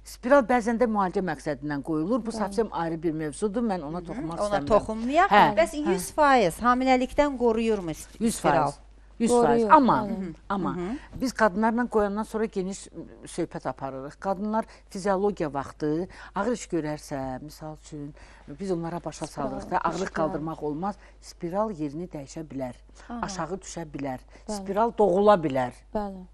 Spiral bəzən də müalicə məqsədindən qoyulur. Bu səfsəm ayrı bir mövzudur. Mən ona toxunmaq ona istəmirəm. Ona toxunmayaq. Hə, Bəs 100% hə. hamiləlikdən qoruyurmu spiral? 100%. 100 Doğru, faiz. Yox, amma, hı -hı. amma hı -hı. biz qadınlarla qoyandan sonra geniş söhbət aparırıq. Qadınlar fiziologiya vaxtı ağır iş görərsə, misal üçün, biz onlara başa salırıq da ağırlıq qaldırmaq olmaz. Spiral yerini dəyişə bilər, Aha. aşağı düşə bilər, Bəli. spiral doğula bilər. Bəli.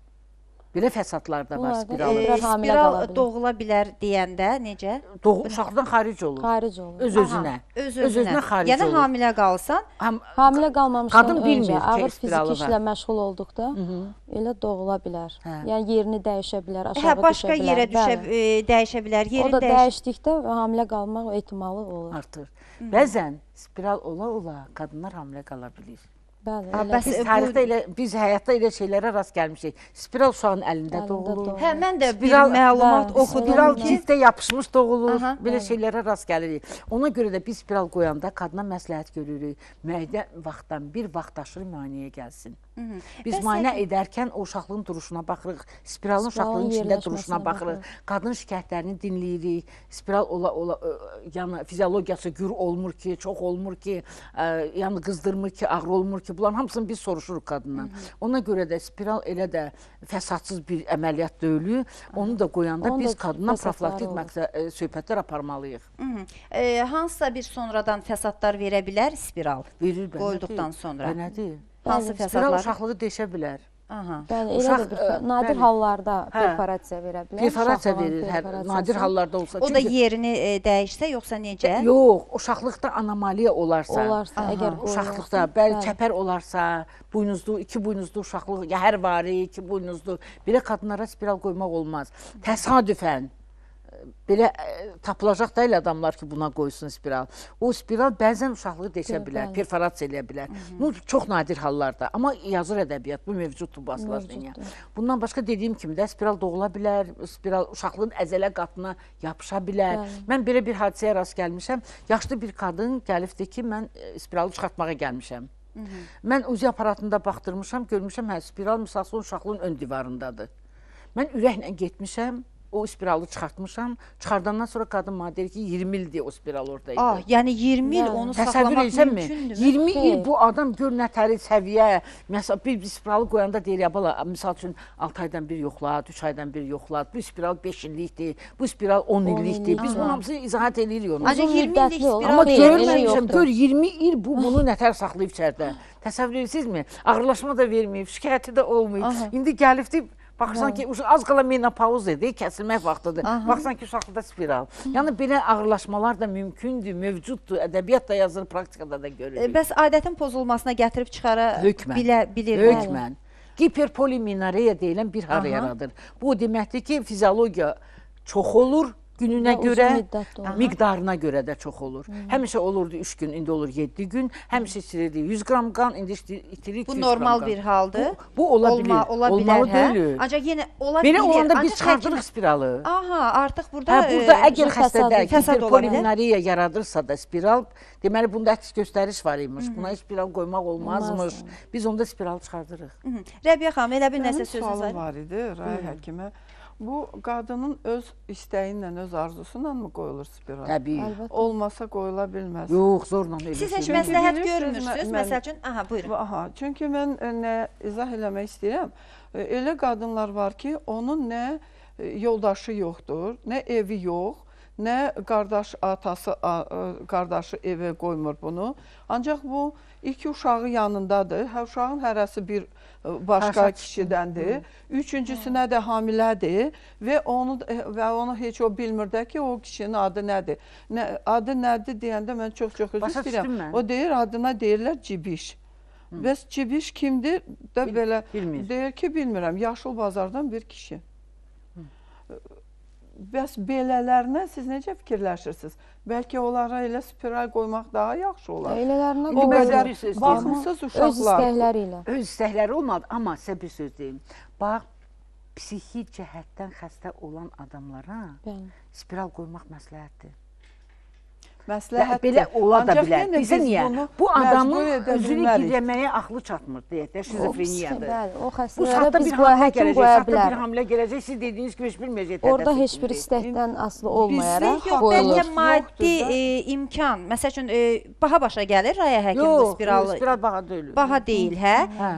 Belə fəsadlar da var spiralın. E, spiral doğula bilər deyəndə necə? Doğu uşaqdan xaric olur. Xaric olur. Öz-özünə. Öz-özünə xaric yəni, olur. Yəni hamilə qalsan, ham hamilə qalmamışdan qadın bilmir öncə, ağır fiziki işlə var. məşğul olduqda Hı -hı. elə doğula bilər. Hə. Yəni yerini dəyişə bilər, hə, aşağı hə, düşə bilər. Hə, başqa yerə düşə e, dəyişə bilər. Yeri o da dəyiş dəyişdikdə hamilə qalmaq ehtimalı olur. Artır. Bəzən spiral ola-ola qadınlar hamilə qala bilir. Bəli, elə. Bəs biz e, tarixdə elə biz həyatda elə şeylərə rast gəlmişik. Spiral uşağın əlində doğulur. Hə, mən də spiral, bir məlumat oxudum ki, spiral cilddə yapışmış doğulur. Aha, belə bəli. şeylərə rast gəlirik. Ona görə də biz spiral qoyanda qadına məsləhət görürük. Müəyyən vaxtdan bir vaxtaşırı müayinəyə gəlsin. Biz Bəs müayinə edərkən o uşaqlığın duruşuna baxırıq, spiralın uşaqlığın içində duruşuna baxırıq, baxırıq, qadın şikayətlərini dinləyirik, spiral ola, ola, yəni fiziologiyası gür olmur ki, çox olmur ki, ə, yəni qızdırmır ki, ağır olmur ki, bunların hamısını biz soruşuruq qadından. Hı -hı. Ona görə də spiral elə də fəsadsız bir əməliyyat döyülü, onu da qoyanda Onu biz qadından profilaktik söhbətlər aparmalıyıq. Hı -hı. E, hansısa bir sonradan fəsadlar verə bilər spiral verir, qoyulduqdan sonra? Verir, bənadir. Hansı fəsadları? Uşaqlığı deşə bilər. Aha. Bəli, elə e, Uşaq, də bir nadir bəli. hallarda hə. perforasiya verə bilər. Perforasiya verir hər nadir hallarda olsa. O Çünki, da yerini e, dəyişsə, yoxsa necə? E, yox, uşaqlıqda anomaliya olarsa. Olarsa, aha, əgər uşaqlıqda bəli, bəli kəpər olarsa, buynuzlu, iki buynuzlu uşaqlıq, ya hər vari iki buynuzlu belə qadınlara spiral qoymaq olmaz. Təsadüfən belə e, tapılacaq da elə adamlar ki, buna qoysun spiral. O spiral bəzən uşaqlığı deşə bilər, perforasiya eləyə bilər. Bu çox nadir hallarda. Amma yazır ədəbiyyat bu mövcuddur basılar dünya. Bundan başqa dediyim kimi də spiral doğula bilər, spiral uşaqlığın əzələ qatına yapışa bilər. Bəli. Mən belə bir hadisəyə rast gəlmişəm. Yaşlı bir qadın gəlibdi ki, mən e, spiralı çıxartmağa gəlmişəm. Hı -hı. Mən uzi aparatında baxdırmışam, görmüşəm, hə, spiral misal üçün uşaqlığın ön divarındadır. Mən ürəklə getmişəm, o spiralı çıxartmışam. Çıxardandan sonra qadın mənə deyir ki, 20 ildir o spiral oradaydı. Ah, yəni 20 il hə. onu saxlamaq mümkündür. 20 il bu adam gör nə təri səviyyə. Məsələn, bir, bir spiralı qoyanda deyir ya bala, məsəl üçün 6 aydan bir yoxlat, 3 aydan bir yoxlat. Bu spiral 5 illikdir, bu spiral 10 illikdir. Biz bunu hamısını izahat eləyirik onu. Ancaq 20 illik spiral. Amma görməmişəm, gör 20 il bu bunu nətər saxlayıb içəridə. Təsəvvür edirsinizmi? Ağırlaşma da verməyib, şikayəti də olmayıb. İndi gəlibdir Baxırsan Hı. Hə. ki, az qala menopauzdir, kəsilmək vaxtıdır. Aha. Baxırsan ki, uşaqlıqda spiral. Hı. Yəni belə ağırlaşmalar da mümkündür, mövcuddur. Ədəbiyyat da yazılır, praktikada da görürük. E, bəs adətin pozulmasına gətirib çıxara Hökmən. bilə bilirlər. Hökmən. Hiperpoliminareya deyilən bir hara Aha. yaradır. Bu o deməkdir ki, fiziologiya çox olur, Gününə və görə, miqdarına görə də çox olur. Hı. Hmm. Həmişə olurdu 3 gün, indi olur 7 gün. Həmişə hmm. içirirdi 100 qram qan, indi itirir 200 qram qan. Bu normal qan. bir haldır. Bu, bu ola bilir. Olma, ola Olmalı bilər, hə? Ancaq yenə ola Belə bilir. Belə olanda biz çıxardırıq həkim... spiralı. Aha, artıq burada... Hə, burada ə, e, əgər xəstədə hiperpolimeriya yaradırsa da spiral, deməli bunda əks göstəriş var imiş. Hmm. Buna heç spiral qoymaq olmazmış. Biz onda spiralı çıxardırıq. Rəbiyə xanım, elə bir nəsə sözünüz var? Mənim sualım var idi Raya həkimə. Bu qadının öz istəyi ilə, öz arzusu ilə mi qoyulur spirala? Təbii. Əlbəttə. Olmasa qoyula bilməz. Yox, zorla elə. Siz heç məsləhət görmürsüz, məsəl üçün, aha, buyurun. Aha, çünki mən e, nə izah eləmək istəyirəm, e, elə qadınlar var ki, onun nə e, yoldaşı yoxdur, nə evi yox, nə qardaş atası e, qardaşı evə qoymur bunu. Ancaq bu iki uşağı yanındadır. Hər uşağın hərəsi bir e, başqa kişidəndir. Üçüncüsünə də hamilədir və onu e, və onu heç o bilmir də ki, o kişinin adı nədir. Nə adı nədir deyəndə mən çox-çox üzr istəyirəm. O deyir, adına deyirlər cibiş. Bəs cibiş kimdir? Də belə Bilmir. deyir ki, bilmirəm. Yaşıl bazardan bir kişi. Hı. Bəs belələrinə siz necə fikirləşirsiniz? Bəlkə onlara elə spiral qoymaq daha yaxşı olar. Elələrinə o qədər baxmısınız uşaqlar. Öz istəkləri ilə. Öz istəkləri olmadı, amma sizə bir söz deyim. Bax, psixi cəhətdən xəstə olan adamlara Bəli. spiral qoymaq məsləhətdir məsləhətdir. Belə ola da bilər. Bizə niyə? Bu adamın özünü gizləməyə ağlı çatmır deyək də şizofreniyadır. Bəli, o xəstələrə biz qoya həkim qoya bilər. Hətta bir hamilə gələcək, siz dediyiniz kimi heç bilməyəcək. Orada heç bir istəkdən asılı olmayaraq qoyulur. Bəlkə maddi e, imkan, məsəl üçün e, baha başa gəlir raya həkim bu spiralı. Yox, spiral baha deyil. Baha deyil, hə? Hə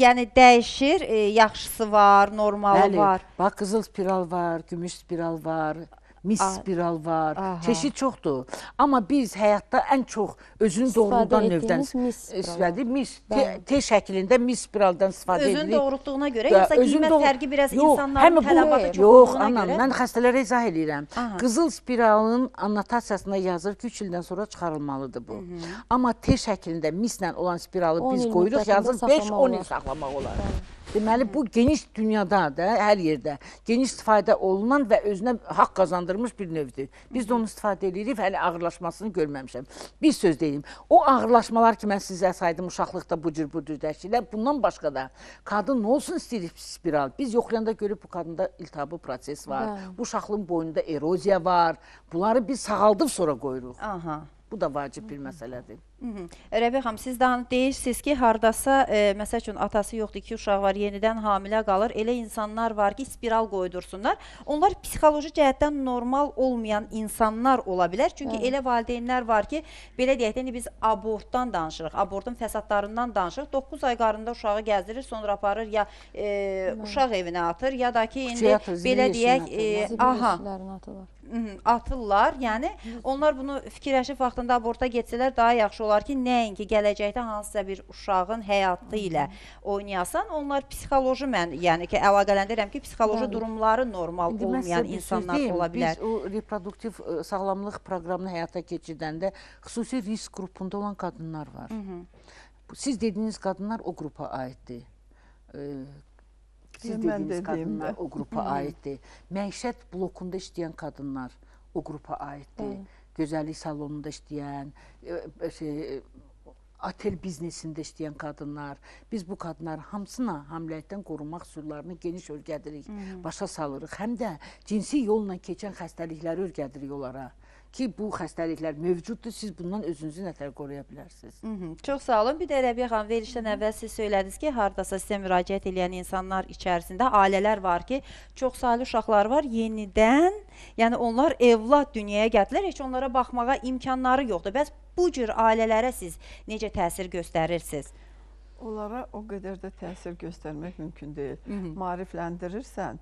yəni dəyişir, e, yaxşısı var, normalı Bəli, var. Bax qızıl spiral var, gümüş spiral var mis A spiral var. Aha. Çeşid çoxdur. Amma biz həyatda ən çox özünü doğrudan növdən istifadə mis T, T şəklində mis spiraldan istifadə edirik. Özünü doğrultduğuna görə yoxsa qiymət fərqi biraz yox, insanların tələbatı çox Yox, anam, görə... mən xəstələrə izah eləyirəm. Aha. Qızıl spiralın annotasiyasında yazır ki, 3 ildən sonra çıxarılmalıdır bu. Hı -hı. Amma T şəklində mislə olan spiralı biz qoyuruq, yazır 5-10 il saxlamaq olar. Bəli. Deməli bu geniş dünyada da, hər yerdə geniş istifadə olunan və özünə haqq qazandırmış bir növdür. Biz də onu istifadə edirik və hələ ağırlaşmasını görməmişəm. Bir söz deyim, o ağırlaşmalar ki mən sizə saydım uşaqlıqda bu cür bu cür dəyişikliklər, bundan başqa da qadın nə olsun istəyirik spiral. Biz yoxlayanda görüb bu qadında iltihabı proses var. Hə. Bu uşaqlığın boynunda eroziya var. Bunları biz sağaldıb sonra qoyuruq. Aha. Bu da vacib bir məsələdir. Rəbiə xanım, siz daha deyirsiniz ki, hardasa, e, məsəl üçün, atası yoxdur, iki uşaq var, yenidən hamilə qalır, elə insanlar var ki, spiral qoydursunlar. Onlar psixoloji cəhətdən normal olmayan insanlar ola bilər. Çünki Hı. elə valideynlər var ki, belə deyək, yəni biz abortdan danışırıq, abortun fəsadlarından danışırıq. 9 ay qarında uşağı gəzdirir, sonra aparır ya e, uşaq evinə atır, ya da ki, indi Psikiatr, belə deyək, e, aha, atırlar. Hı -hı, atırlar. Yəni, onlar bunu fikirləşib vaxtında aborta getsələr daha yaxşı olar olar ki, nəinki gələcəkdə hansısa bir uşağın həyatı ilə oynayasan, onlar psixoloji mən, yəni ki, əlaqələndirəm ki, psixoloji durumları normal olmayan insanlar ola bilər. Biz o reproduktiv e, sağlamlıq proqramını həyata keçirdəndə xüsusi risk qrupunda olan qadınlar var. Hı -hı. Siz dediyiniz qadınlar o qrupa aiddir. E, siz dediyiniz qadınlar o qrupa aiddir. Məişət blokunda işləyən qadınlar o qrupa aiddir. Hı -hı gözəllik salonunda işləyən, e, e, şey, e, otel biznesində işləyən qadınlar, biz bu qadınlar hamısına hamiləlikdən qorumaq üsullarını geniş öyrədirik, başa salırıq. Həm də cinsi yolla keçən xəstəlikləri öyrədirik onlara ki, bu xəstəliklər mövcuddur, siz bundan özünüzü nətər qoruya bilərsiniz. Hı -hı. Çox sağ olun. Bir də Rəbiyə xanım, verilişdən əvvəl siz söylədiniz ki, hardasa sizə müraciət edən insanlar içərisində ailələr var ki, çox saylı uşaqlar var, yenidən, yəni onlar evlad dünyaya gəldilər, heç onlara baxmağa imkanları yoxdur. Bəs bu cür ailələrə siz necə təsir göstərirsiniz? Onlara o qədər də təsir göstərmək mümkün deyil. Hı -hı. Marifləndirirsən,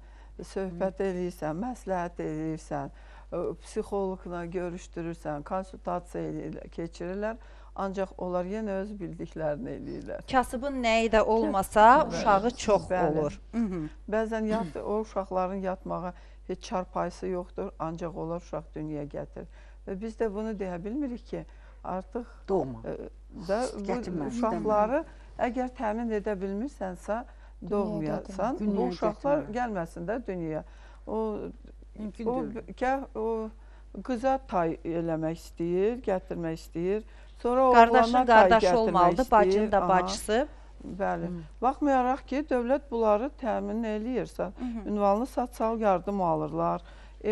söhbət Hı -hı. eləyirsən, məsləhət eləyirsən, psixoloqla görüşdürürsən, konsultasiya keçirirlər. Ancaq onlar yenə öz bildiklərini eləyirlər. Kasıbın nəyi də olmasa, Kəsib, uşağı bəli, çox bəli. olur. Hı -hı. Bəzən yat, o uşaqların yatmağa heç çarpayısı yoxdur, ancaq onlar uşaq dünyaya gətirir. Və biz də bunu deyə bilmirik ki, artıq doğma. E, də bu uşaqları əgər təmin edə bilmirsənsə, doğmayasan, bu uşaqlar gəlməsin də dünyaya. O Mümkündür. O gah o qıza tay eləmək istəyir, gətirmək istəyir. Sonra Qardaşın oğlana tay qardaşı gətirmək olmalıdır, istəyir. bacının da Aha. bacısı. Bəli. Baxmayaraq ki, dövlət bunları təmin eləyirsə, ünvanlı sosial yardım alırlar.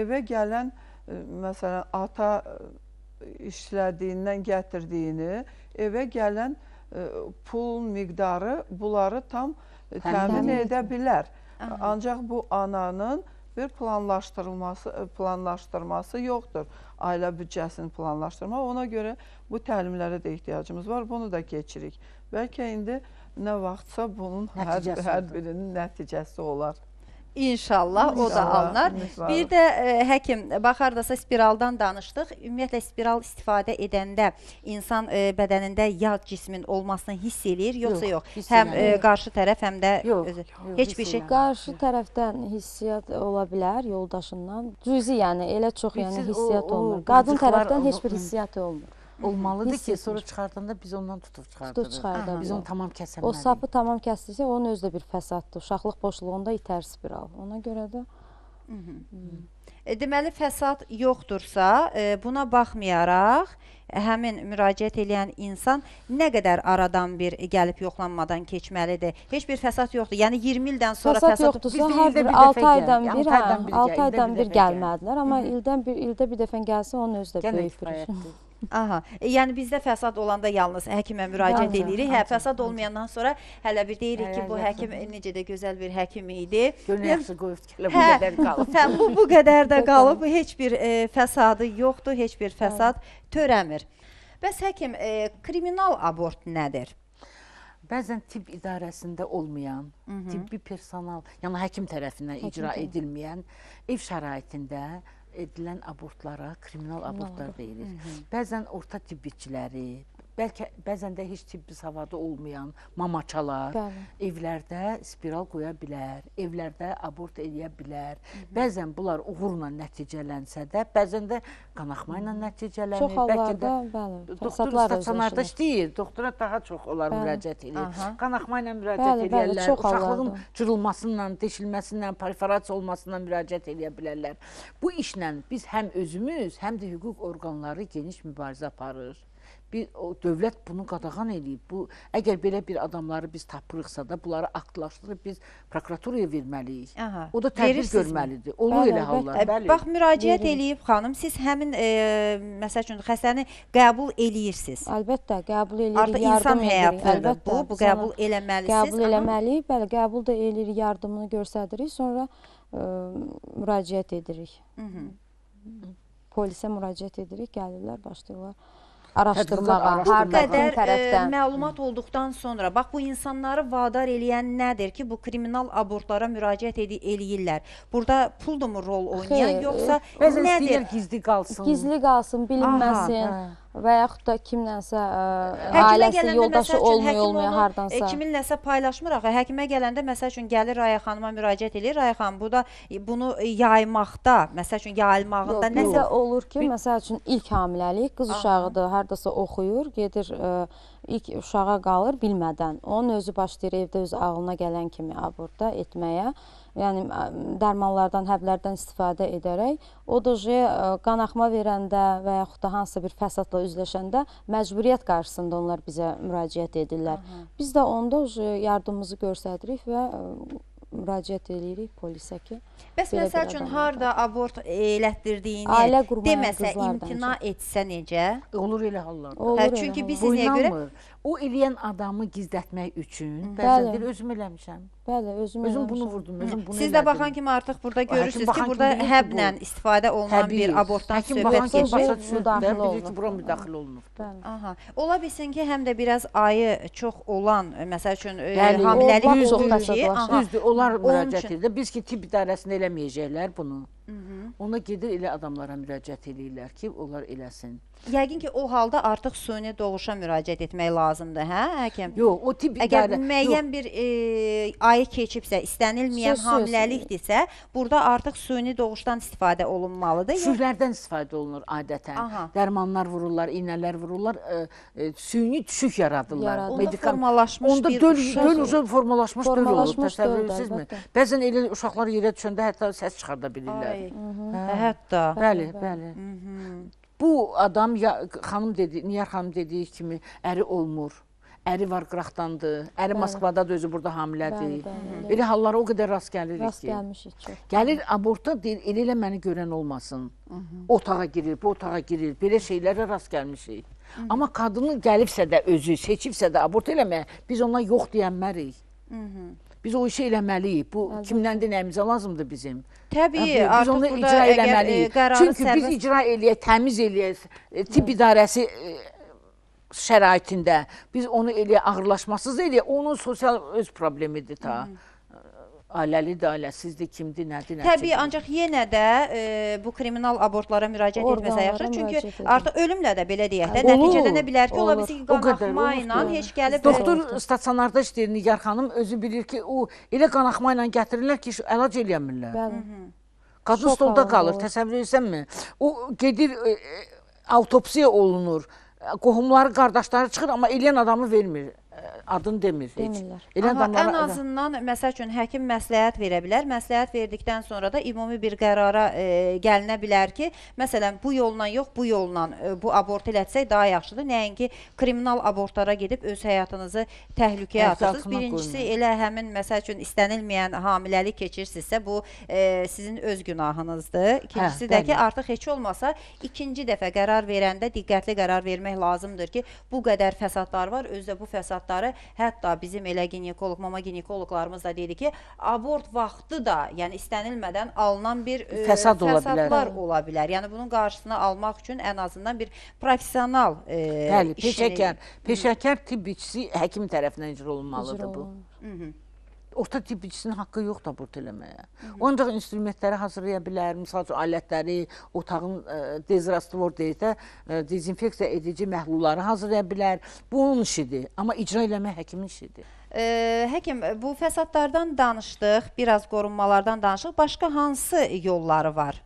Evə gələn ə, e, məsələn ata ə, e, işlədiyindən gətirdiyini, evə gələn ə, e, pul miqdarı bunları tam təmin edə bilər. Ancaq bu ananın bir planlaşdırılması e, planlaşdırması yoxdur. Ailə büdcəsini planlaşdırmaq. Ona görə bu təlimlərə də ehtiyacımız var. Bunu da keçirik. Bəlkə indi nə vaxtsa bunun hər, hər birinin nəticəsi olar. İnşallah, inşallah o da alınar. İnşallah. Bir də ə, e, həkim baxardasa spiraldan danışdıq. Ümumiyyətlə spiral istifadə edəndə insan ə, e, bədənində yad cismin olmasını hiss eləyir, yoxsa yox? yox. Həm e, ə, qarşı tərəf, həm də yox, özü. Yox, heç bir şey. Qarşı tərəfdən hissiyat ola bilər yoldaşından. Cüzi yəni elə çox yəni hissiyat olmur. Qadın tərəfdən heç bir hissiyat olmur olmalıdır ki, sonra çıxardanda biz ondan tutub çıxardırıq. Tutub çıxardırıq. Biz onu tamam kəsə bilərik. O sapı tamam kəsilsə, onun özü də bir fəsaddır. Uşaqlıq boşluğunda itər spiral. Ona görə də Hı -hı. Hı. Deməli fəsad yoxdursa, e, buna baxmayaraq həmin müraciət edən insan nə qədər aradan bir gəlib yoxlanmadan keçməlidir? Heç bir fəsad yoxdur. Yəni 20 ildən sonra fəsad, fəsad yoxdursa, hər bir 6 aydan bir, 6 aydan bir gəlməlidirlər, amma mhm. ildən bir ildə bir dəfə gəlsə onun özü də böyük bir işdir. Aha. E, yəni bizdə fəsad olanda yalnız həkimə müraciət Yalnız, edirik. Hə, ancaq, fəsad ancaq. olmayandan sonra hələ bir deyirik ki, Hə, bu yaxşı. həkim necə də gözəl bir həkim idi. Gönül hə. yaxşı qoyub bu Hə. qədər qalıb. Hə, bu bu qədər də qalıb, heç bir e, fəsadı yoxdur, heç bir fəsad törəmir. Bəs həkim, e, kriminal abort nədir? Bəzən tibb idarəsində olmayan, mhm. tibbi personal, yəni həkim tərəfindən icra edilməyən ev şəraitində edilən abortlara kriminal abortlar deyirik. Bəzən orta tibbçiləri, Bəlkə bəzən də heç tibbi savadı olmayan mamaçalar Bəli. evlərdə spiral qoya bilər, evlərdə abort eləyə bilər. Hı -hı. Bəzən bunlar uğurla nəticələnsə də, bəzən də qanaxma ilə nəticələnir. Çox hallarda, bəli. Doktor stasionarda işləyir, doktora daha çox onlar bəli. müraciət edir. Aha. Qanaxma ilə müraciət bəli, edirlər, bəli, uşaqlığın cırılması ilə, deşilməsi ilə, perforasiya olması ilə müraciət edə bilərlər. Bu işlə biz həm özümüz, həm də hüquq orqanları geniş mübarizə aparır bir o dövlət bunu qadağan eləyib. Bu əgər belə bir adamları biz tapırıqsa da bunları aktlaşdırıb biz prokuraturaya verməliyik. Aha, o da tədbir görməlidir. Olur e, bəli, elə hallar, bəli. bəli. Bax müraciət Verin. eləyib xanım, siz həmin e, məsəl üçün xəstəni qəbul eləyirsiniz. Əlbəttə, qəbul eləyirik, Artıq yardım edirik. Əlbəttə, bu, bu qəbul eləməlisiniz. Qəbul eləməliyik, bəli, qəbul da eləyirik, yardımını göstəririk, sonra e, müraciət edirik. Hı -hı. Polisə müraciət edirik, gəlirlər, başlayırlar araşdırmağa, hardadan tərəfdən. E, məlumat olduqdan sonra, bax bu insanları vadar eləyən nədir ki, bu kriminal abortlara müraciət eləyirlər? Burada puldumu rol oynayan, yoxsa e, nədir? Bəzən istəyirlər gizli qalsın. Gizli qalsın, bilinməsin. Aha, hə və yaxud da kimlənsə e, ə, ailəsi, yoldaşı üçün, olmuyor, olmuyor hardansa. E, kiminləsə paylaşmır axı. Həkimə gələndə məsəl üçün gəlir Raya xanıma müraciət eləyir. Raya xanım bu da e, bunu e, yaymaqda, məsəl üçün yayılmağında nəsə yox. olur ki, məsəl üçün ilk hamiləlik qız Aha. uşağıdır, hardasa oxuyur, gedir ə, ilk uşağa qalır bilmədən. Onun özü başlayır evdə öz ağlına gələn kimi aborda etməyə yəni dərmanlardan, həblərdən istifadə edərək o doje qanaxma verəndə və yaxud da hansısa bir fəsadla üzləşəndə məcburiyyət qarşısında onlar bizə müraciət edirlər. Aha. Biz də onda yardımımızı göstəririk və müraciət edirik polisə ki. Bəs məsəl üçün harda abort elətdirdiyini deməsə, imtina etsə necə? Olur elə hallarda. Hə, çünkü biz sizinə görə o eləyən adamı gizlətmək üçün bəzən deyir özüm eləmişəm. Bəli, özüm özüm bunu vurdum, özüm bunu. Siz də baxan kimi artıq burada görürsüz ki, burada həblə istifadə olunan bir abortdan söhbət keçir. Daxil olunub. Bura müdaxilə olunub. Aha. Ola bilsin ki, həm də biraz ayı çox olan, məsəl üçün e, hamiləlik olur ki, düzdür, onlar müraciət edir. Biz ki, tibb idarəsində eləməyəcəklər bunu. Ona gedir elə adamlara müraciət eləyirlər ki, onlar eləsin. Yəqin ki, o halda artıq süni doğuşa müraciət etmək lazımdır, hə, həkim? Yox, o tip Əgər müəyyən yox. bir e, ayı keçibsə, istənilməyən söz, hamiləlikdirsə, burada artıq süni doğuşdan istifadə olunmalıdır. Şüklərdən istifadə olunur adətən. Aha. Dərmanlar vururlar, iynələr vururlar, e, e, süni düşük yaradırlar. Yaradır. Onda Medikal, formalaşmış onda bir döl, uşaq. Onda döl uzun formalaşmış, formalaşmış döl olur, təsəvvür edirsinizmi? Bəzən elə uşaqlar yerə düşəndə hətta səs çıxarda bilirlər. Ay, hə, hətta. Bəli, bəli. Hı -hı. Bu adam ya xanım dedi, Niyar xanım dediyi kimi əri olmur. Əri var qıraqdandır. Əri bəli. Moskvadadır, özü burada hamilədir. Bəli, bəli. Belə hallara o qədər rast gəlirik rast ki. Rast gəlmişik çox. Gəlir abortda deyir, elə elə məni görən olmasın. Hı -hı. Otağa girir, bu otağa girir. Belə şeylərə rast gəlmişik. Hı -hı. Amma qadının gəlibsə də özü, seçibsə də abort eləməyə biz ona yox deyənmərik. Hı -hı. Biz o işi eləməliyik. Bu Azərbaycan. kimdən dinəyimizə lazımdır bizim. Təbii, biz artıq onu icra eləməliyik. E, Çünki sərbəst... biz icra eləyə, təmiz eləyə, e, tibb idarəsi e, şəraitində biz onu eləyə, ağırlaşmasız eləyə, onun sosial öz problemidir ta. Hı -hı ailəlidir, ailəsizdir, kimdir, nədir, nədir. Təbii, ancaq yenə də e, bu kriminal abortlara müraciət Oradan etməsə yaxşı. Çünki artıq ölümlə də belə deyək də, nəticədə nə bilər ki, ola bilsin ki, qanaxma ilə heç gəlib... Doktor stasionarda işləyir Nigar xanım, özü bilir ki, o elə qanaxma ilə gətirirlər ki, əlac eləyəmirlər. Bəli. Qadın stolda qalır, təsəvvür etsənmi? O gedir, e, e autopsiya olunur qohumları, qardaşları çıxır, amma eləyən adamı vermir. E, adını demir heç. Demirlər. Elə Amma adamlara, ən azından məsəl üçün həkim məsləhət verə bilər. Məsləhət verdikdən sonra da ümumi bir qərara e, gəlinə bilər ki, məsələn bu yolla yox, bu yolla e, bu abortu elətsək daha yaxşıdır. Nəinki kriminal abortlara gedib öz həyatınızı təhlükəyə atırsınız. Birincisi qoymayın. elə həmin məsəl üçün istənilməyən hamiləlik keçirsinizsə bu e, sizin öz günahınızdır. Hə, İkincisi hə, də ki, artıq heç olmasa ikinci dəfə qərar verəndə diqqətli qərar vermək lazımdır ki, bu qədər fəsadlar var, özdə bu fəsadlar əməliyyatları, hətta bizim elə ginekoloq, mama ginekoloqlarımız da deyir ki, abort vaxtı da, yəni istənilmədən alınan bir ə, e, fəsad ola bilər. ola bilər. Yəni bunun qarşısını almaq üçün ən azından bir professional ə, e, Bəli, peşəkar, peşəkar tibb işçisi həkim tərəfindən icra olunmalıdır bu. Hı -hı ota tibbçisinin haqqı yoxdur abort eləməyə. Ancaq instrumentləri hazırlaya bilər, misal üçün alətləri, otağın ə, e, dezrastvor deyək də ə, e, dezinfeksiya edici məhlulları hazırlaya bilər. Bu onun işidir, amma icra eləmək həkimin işidir. Ə, e, həkim, bu fəsadlardan danışdıq, biraz qorunmalardan danışdıq. Başqa hansı yolları var?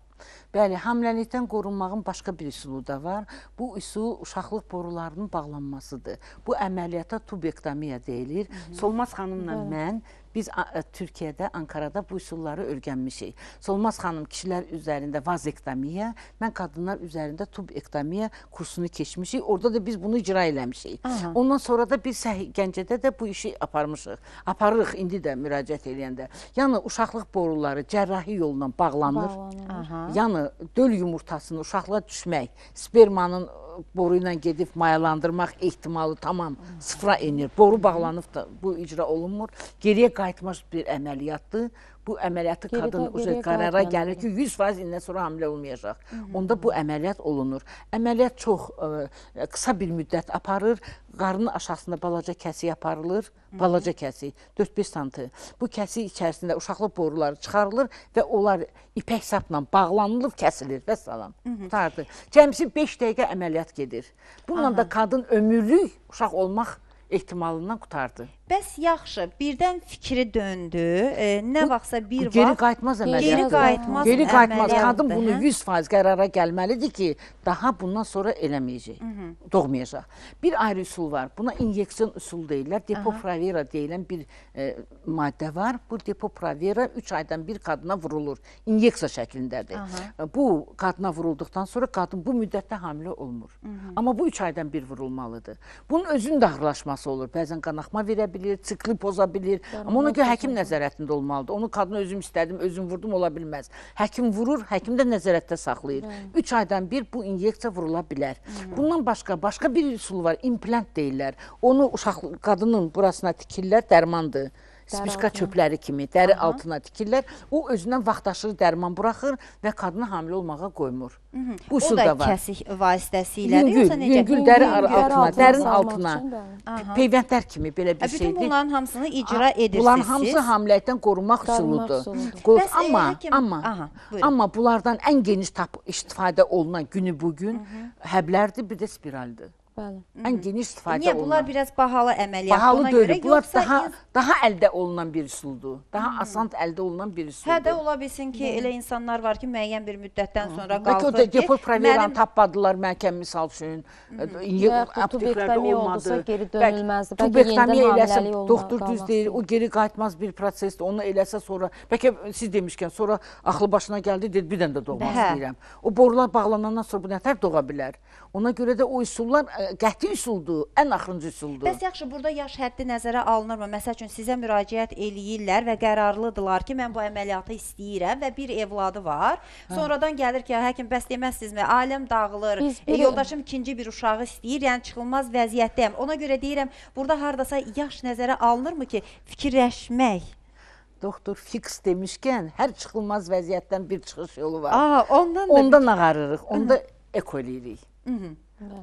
Bəli, həmləlikdən qorunmağın başqa bir üsulu da var. Bu üsul uşaqlıq borularının bağlanmasıdır. Bu əməliyyata tubektomiya deyilir. Hı -hı. Solmaz xanımla Hı mən Biz e, Türkiyədə, Ankarada bu üsulları öyrənmişik. Solmaz xanım kişilər üzərində vaz ektomiya, mən qadınlar üzərində tub ektomiya kursunu keçmişik. Orada da biz bunu icra eləmişik. Aha. Ondan sonra da biz Gəncədə də bu işi aparmışıq. Aparırıq indi də müraciət eləyəndə. Yəni uşaqlıq boruları cərrahi yolla bağlanır. bağlanır. Aha. Yəni döl yumurtasının uşaqlığa düşmək, spermanın boru ilə gedib mayalandırmaq ehtimalı tamam sıfıra enir. Boru bağlanıb da bu icra olunmur. Geriyə qayıtmaz bir əməliyyatdır bu əməliyyatı geridə, qadın geridə, qərara gəlir, gəlir ki, 100% indən sonra hamilə olmayacaq. Hı -hı. Onda bu əməliyyat olunur. Əməliyyat çox ə, e, qısa bir müddət aparır. Qarnın aşağısında balaca kəsik aparılır. Balaca kəsik, 4-5 santı. Bu kəsik içərisində uşaqlıq boruları çıxarılır və onlar ipək sapla bağlanılıb kəsilir və salam. Qutardı. Cəmsi 5 dəqiqə əməliyyat gedir. Bununla Aha. da qadın ömürlük uşaq olmaq ehtimalından qurtardı. Bəs yaxşı, birdən fikri döndü. E, nə bu, vaxtsa bir geri vaxt qayıtmaz əməliyyatdır. Geri qayıtmaz. Geri qayıtmaz. Qadın bunu 100% hə? qərara gəlməlidir ki, daha bundan sonra eləməyəcək. Hı -hı. Doğmayacaq. Bir ayrı üsul var. Buna inyeksiyon üsulu deyirlər. Depo-provera deyilən bir e, maddə var. Bu depo-provera 3 aydan bir qadına vurulur. İnyeksiya şəklindədir. Aha. E, bu qadına vurulduqdan sonra qadın bu müddətdə hamilə olmur. Hı -hı. Amma bu 3 aydan bir vurulmalıdır. Bunun özünün də ağırlaşması pozması olur. Bəzən qanaxma verə bilir, sikli poza bilir. Qarnına Amma ona görə həkim nəzarətində olmalıdır. Onu qadına özüm istədim, özüm vurdum ola bilməz. Həkim vurur, həkim də nəzarətdə saxlayır. 3 hə. aydan bir bu inyeksiya vurula bilər. Hı. Hə. Bundan başqa başqa bir üsul var, implant deyirlər. Onu uşaq qadının burasına tikirlər, dərmandır spişka çöpləri kimi dəri Aha. altına tikirlər. O özündən vaxtaşırı dərman buraxır və kadını hamilə olmağa qoymur. Hı mhm. -hı. Bu üsul da var. O da kəsik vasitəsilə yüngül, yoxsa necə? Yüngül dəri altına, dərin altına, peyvəndlər kimi belə bir hə, şeydir. Bütün bunların hamısını icra edirsiniz. Bunların hamısı hamiləlikdən qorunmaq üsuludur. E, amma yəni amma amma bunlardan ən geniş istifadə olunan günü bu gün mhm. həblərdir, bir də spiraldır. Bəli. Ən geniş istifadə Niyə, olunan. Niyə bunlar biraz pahalı əməliyyat? Pahalı Ona deyil, bunlar daha, ins... daha əldə olunan bir üsuldur. Daha hmm. asan əldə olunan bir üsuldur. Hə də ola bilsin ki, hmm. elə insanlar var ki, müəyyən bir müddətdən hmm. sonra qalxır ki... Bəlkə o da depol proveran mənim... tapmadılar məhkəm misal üçün. E, Tubektomi oldusa geri dönülməzdir. Tubektomi eləsə, doktor düz deyil, o geri qayıtmaz bir prosesdir. Onu eləsə sonra, bəlkə siz demişkən, sonra axlı başına gəldi, dedi, bir dənə də doğmaz hə. deyirəm. O borular bağlanandan sonra bu nətər doğa bilər? Ona görə də o üsullar qəti üsuldur, ən axırıncı üsuldur. Bəs yaxşı, burada yaş həddi nəzərə alınırmı? Məsəl üçün sizə müraciət eləyirlər və qərarlıdırlar ki, mən bu əməliyyatı istəyirəm və bir evladı var. Hə. Sonradan gəlir ki, həkim bəs deməzsinizmi? Ailəm dağılır. E, yoldaşım ikinci bir uşağı istəyir, yəni çıxılmaz vəziyyətdəyəm. Ona görə deyirəm, burada hardasa yaş nəzərə alınırmı ki, fikirləşmək doktor fiks demişkən hər çıxılmaz vəziyyətdən bir çıxış yolu var. Aa, ondan da ondan bir... ağarırıq. Onda Hı. ekolirik. Bəli.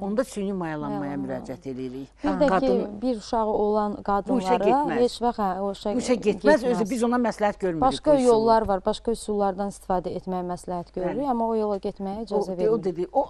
Onda süni mayalanmaya bəli, müraciət eləyirik. Burada Qadın... ki, bir uşağı olan qadınlara heç vaxt hə, o işə, bu işə getməz, getməz. Özü biz ona məsləhət görmürük. Başqa yollar var, başqa üsullardan istifadə etməyə məsləhət görürük, amma o yola getməyə icazə vermir. O dedi, o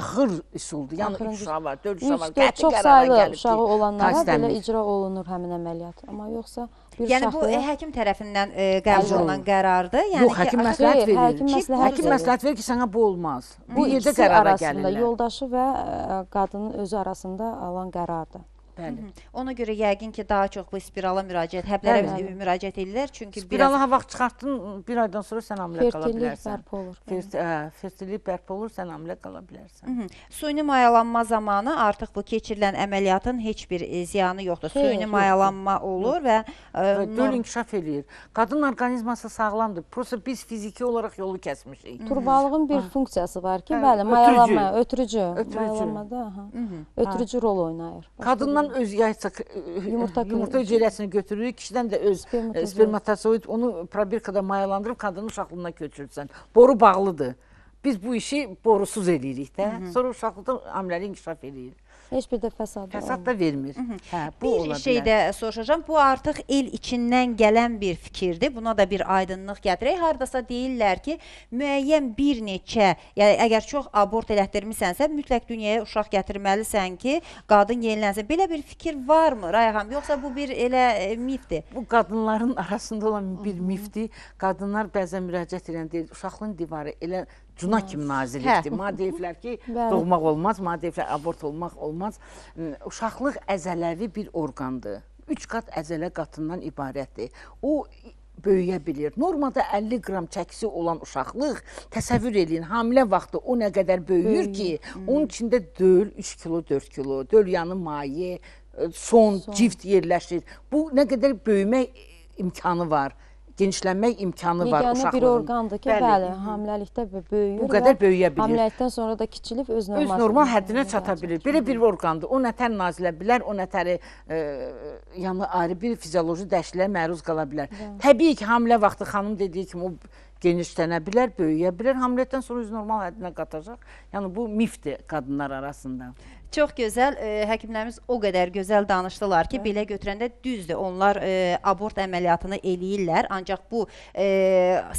axır üsuldur. Yəni Axırıncı, üç uşağı var, dörd uşağı var. Qəti çox saylı uşağı olanlara belə icra olunur həmin əməliyyat. Amma yoxsa bir yəni şəxsə... bu həkim e, tərəfindən ə, e, qəbul olunan qərardır. Yəni Yox, həkim məsləhət verir. Həkim məsləhət, həkim məsləhət verir ki, sənə bu olmaz. Bu yerdə qərara gəlirlər. Yoldaşı və ə, e, qadının özü arasında alınan qərardır. Bəli. Hı -hı. Ona görə yəqin ki, daha çox bu spirala müraciət, həblərə bəli. müraciət edirlər. Çünki spirala ha vaxt çıxartdın, bir aydan sonra sən hamilə qala bilərsən. Fertillik bərpa olur. Fert, hə, fertillik bərpa olur, sən hamilə qala bilərsən. Hı -hı. Suyni mayalanma zamanı artıq bu keçirilən əməliyyatın heç bir e, ziyanı yoxdur. Hey, Suyni yoxdur. mayalanma olur və e, döl inkişaf eləyir. Qadın orqanizması sağlamdır. Prosta biz fiziki olaraq yolu kəsmişik. Turbalığın bir hə. funksiyası var ki, hə, bəli, mayalanma, ötürücü, ötürücü. mayalanmada, aha. Hə. Ötürücü rol oynayır. Qadından Qadından öz yaysa e, yumurta, e, yumurta hüceyrəsini götürürük, kişidən də öz spermatozoid, e, spermatozoid onu probirkada mayalandırıb qadının uşaqlığına köçürürsən. Boru bağlıdır. Biz bu işi borusuz eləyirik də. Hı -hı. Sonra uşaqlıqda hamiləlik inkişaf eləyir. Heç bir də fəsad da Fəsad da vermir. Hı -hı. Hə, bu bir ola şey bilər. də soruşacağım. Bu artıq el içindən gələn bir fikirdir. Buna da bir aydınlıq gətirək. Hardasa deyirlər ki, müəyyən bir neçə, yəni əgər çox abort elətdirmisənsə, mütləq dünyaya uşaq gətirməlisən ki, qadın yenilənsin. Belə bir fikir varmı Rayhan? Yoxsa bu bir elə e, mifdir? Bu qadınların arasında olan bir mifdir. Qadınlar bəzən müraciət edən deyir, uşaqlığın divarı elə cuna kimi nazilikdir. Hə. hə. Maddə deyiblər ki, Bəli. doğmaq olmaz, maddə deyiblər abort olmaq olmaz. Uşaqlıq əzələvi bir orqandır. 3 qat əzələ qatından ibarətdir. O böyüyə bilir. Normada 50 qram çəkisi olan uşaqlıq, təsəvvür eləyin, hamilə vaxtı o nə qədər böyüyür ki, onun içində döl 3 kilo, 4 kilo, döl yanı maye, e, son, son. cift yerləşir. Bu nə qədər böyümək e, imkanı var genişlənmək imkanı Yeganə var uşaqlığın. Yeganə bir orqandır ki, bəli, bəli hamiləlikdə böyüyür. Bu qədər böyüyə bilir. Hamiləlikdən sonra da kiçilib öz normal, öz normal həddinə çata bilir. Belə bir orqandır. O nətər nazilə bilər, o nətəri e, yəni ayrı bir fizioloji dəyişikliyə məruz qala bilər. Hı. Təbii ki, hamilə vaxtı xanım dediyi kimi o genişlənə bilər, böyüyə bilər. Hamiləlikdən sonra öz normal həddinə qatacaq. Yəni bu mifdir qadınlar arasında. Çox gözəl e, həkimlərimiz o qədər gözəl danışdılar ki, Hı. belə götürəndə düzdür, onlar e, abort əməliyyatını eləyirlər, ancaq bu e,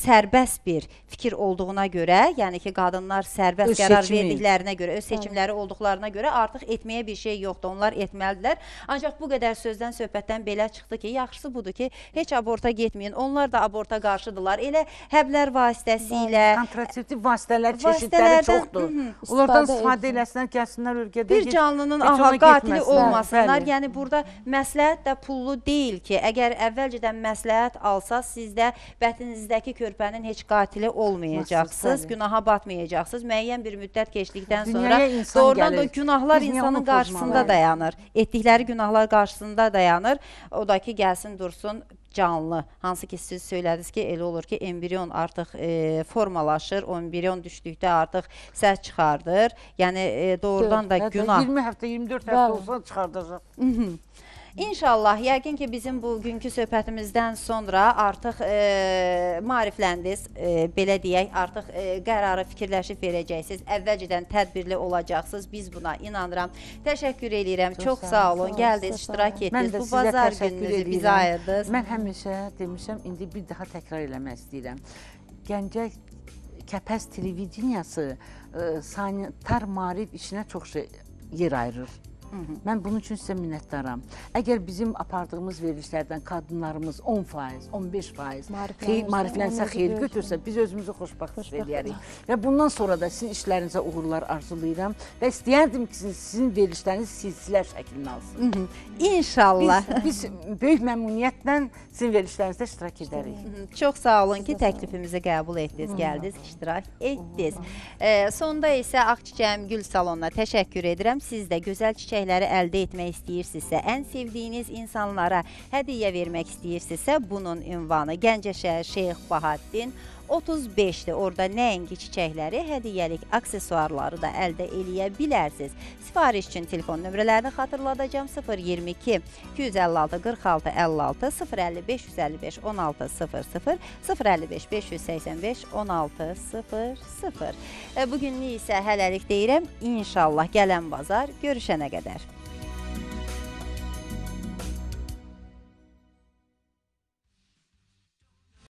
sərbəst bir fikir olduğuna görə, yəni ki, qadınlar sərbəst öz qərar seçimi. verdiklərinə görə, öz seçimləri Hı. olduqlarına görə artıq etməyə bir şey yoxdur, onlar etməlidirlər. Ancaq bu qədər sözdən, söhbətdən belə çıxdı ki, yaxşısı budur ki, heç aborta getməyin. Onlar da aborta qarşıdırlar. Elə həblər vasitəsilə, kontraseptiv vasitələr e, çeşidləri çoxdur. Hı -hı, Onlardan istifadə eləsinlər, gəlsinlər ölkədə. Bir bir canlının aha qatili olmasınlar. Bəli. Yəni burada məsləhət də pullu deyil ki, əgər əvvəlcədən məsləhət alsa, sizdə bətninizdəki körpənin heç qatili olmayacaqsınız, günaha batmayacaqsınız. Müəyyən bir müddət keçdikdən sonra doğrudan da günahlar Biz insanın qarşısında dayanır. Etdikləri günahlar qarşısında dayanır. O da ki, gəlsin dursun canlı. Hansı ki siz söylədiniz ki, elə olur ki, embrion artıq e, formalaşır, o embrion düşdükdə artıq səs çıxardır. Yəni e, doğrudan Dör, da günah. 20 həftə, 24 həftə olsan çıxardacaq. İnşallah, yəqin ki, bizim bugünkü söhbətimizdən sonra artıq e, marifləndiniz, e, belə deyək, artıq e, qərarı fikirləşib verəcəksiniz. Əvvəlcədən tədbirli olacaqsınız. Biz buna inanıram. Təşəkkür edirəm. Çox, çox sağ olun. Gəldiniz, iştirak etdiniz. Bu bazar gününüzü bizə ayırdınız. Mən həmişə demişəm, indi bir daha təkrar eləmək istəyirəm. Gəncək Kəpəz televidiyası e, sanitar marif işinə çox şey yer ayırır. Hı -hı. Mən bunun üçün sizə minnətdaram. Əgər bizim apardığımız verilişlərdən qadınlarımız 10 faiz, 15 faiz mariflənsə, xeyir götürsə, biz özümüzü xoşbaxt eləyərik. Və bundan sonra da sizin işlərinizə uğurlar arzulayıram və istəyərdim ki, sizin verilişləriniz silsilə şəklini alsın. Hı -hı. İnşallah. Biz, biz böyük məmnuniyyətlə sizin verilişlərinizdə iştirak edərik. Hı -hı. Çox sağ olun ki, təklifimizi qəbul etdiniz, gəldiniz, iştirak etdiniz. E, sonda isə Ağçiçəyim Gül Salonuna təşəkkür edirəm. Siz də gözəl çiçək şeyləri əldə etmək istəyirsinizsə, ən sevdiyiniz insanlara hədiyyə vermək istəyirsinizsə, bunun ünvanı Gəncəşəhər Şeyx Bahaddin 35-dir. Orada nəinki çiçəkləri, hədiyyəlik aksesuarları da əldə eləyə bilərsiniz. Sifariş üçün telefon nömrələrini xatırladacağam. 022 256 46 56 055 155 16 00 055 585 16 00. Bugünlük isə hələlik deyirəm. İnşallah gələn bazar görüşənə qədər.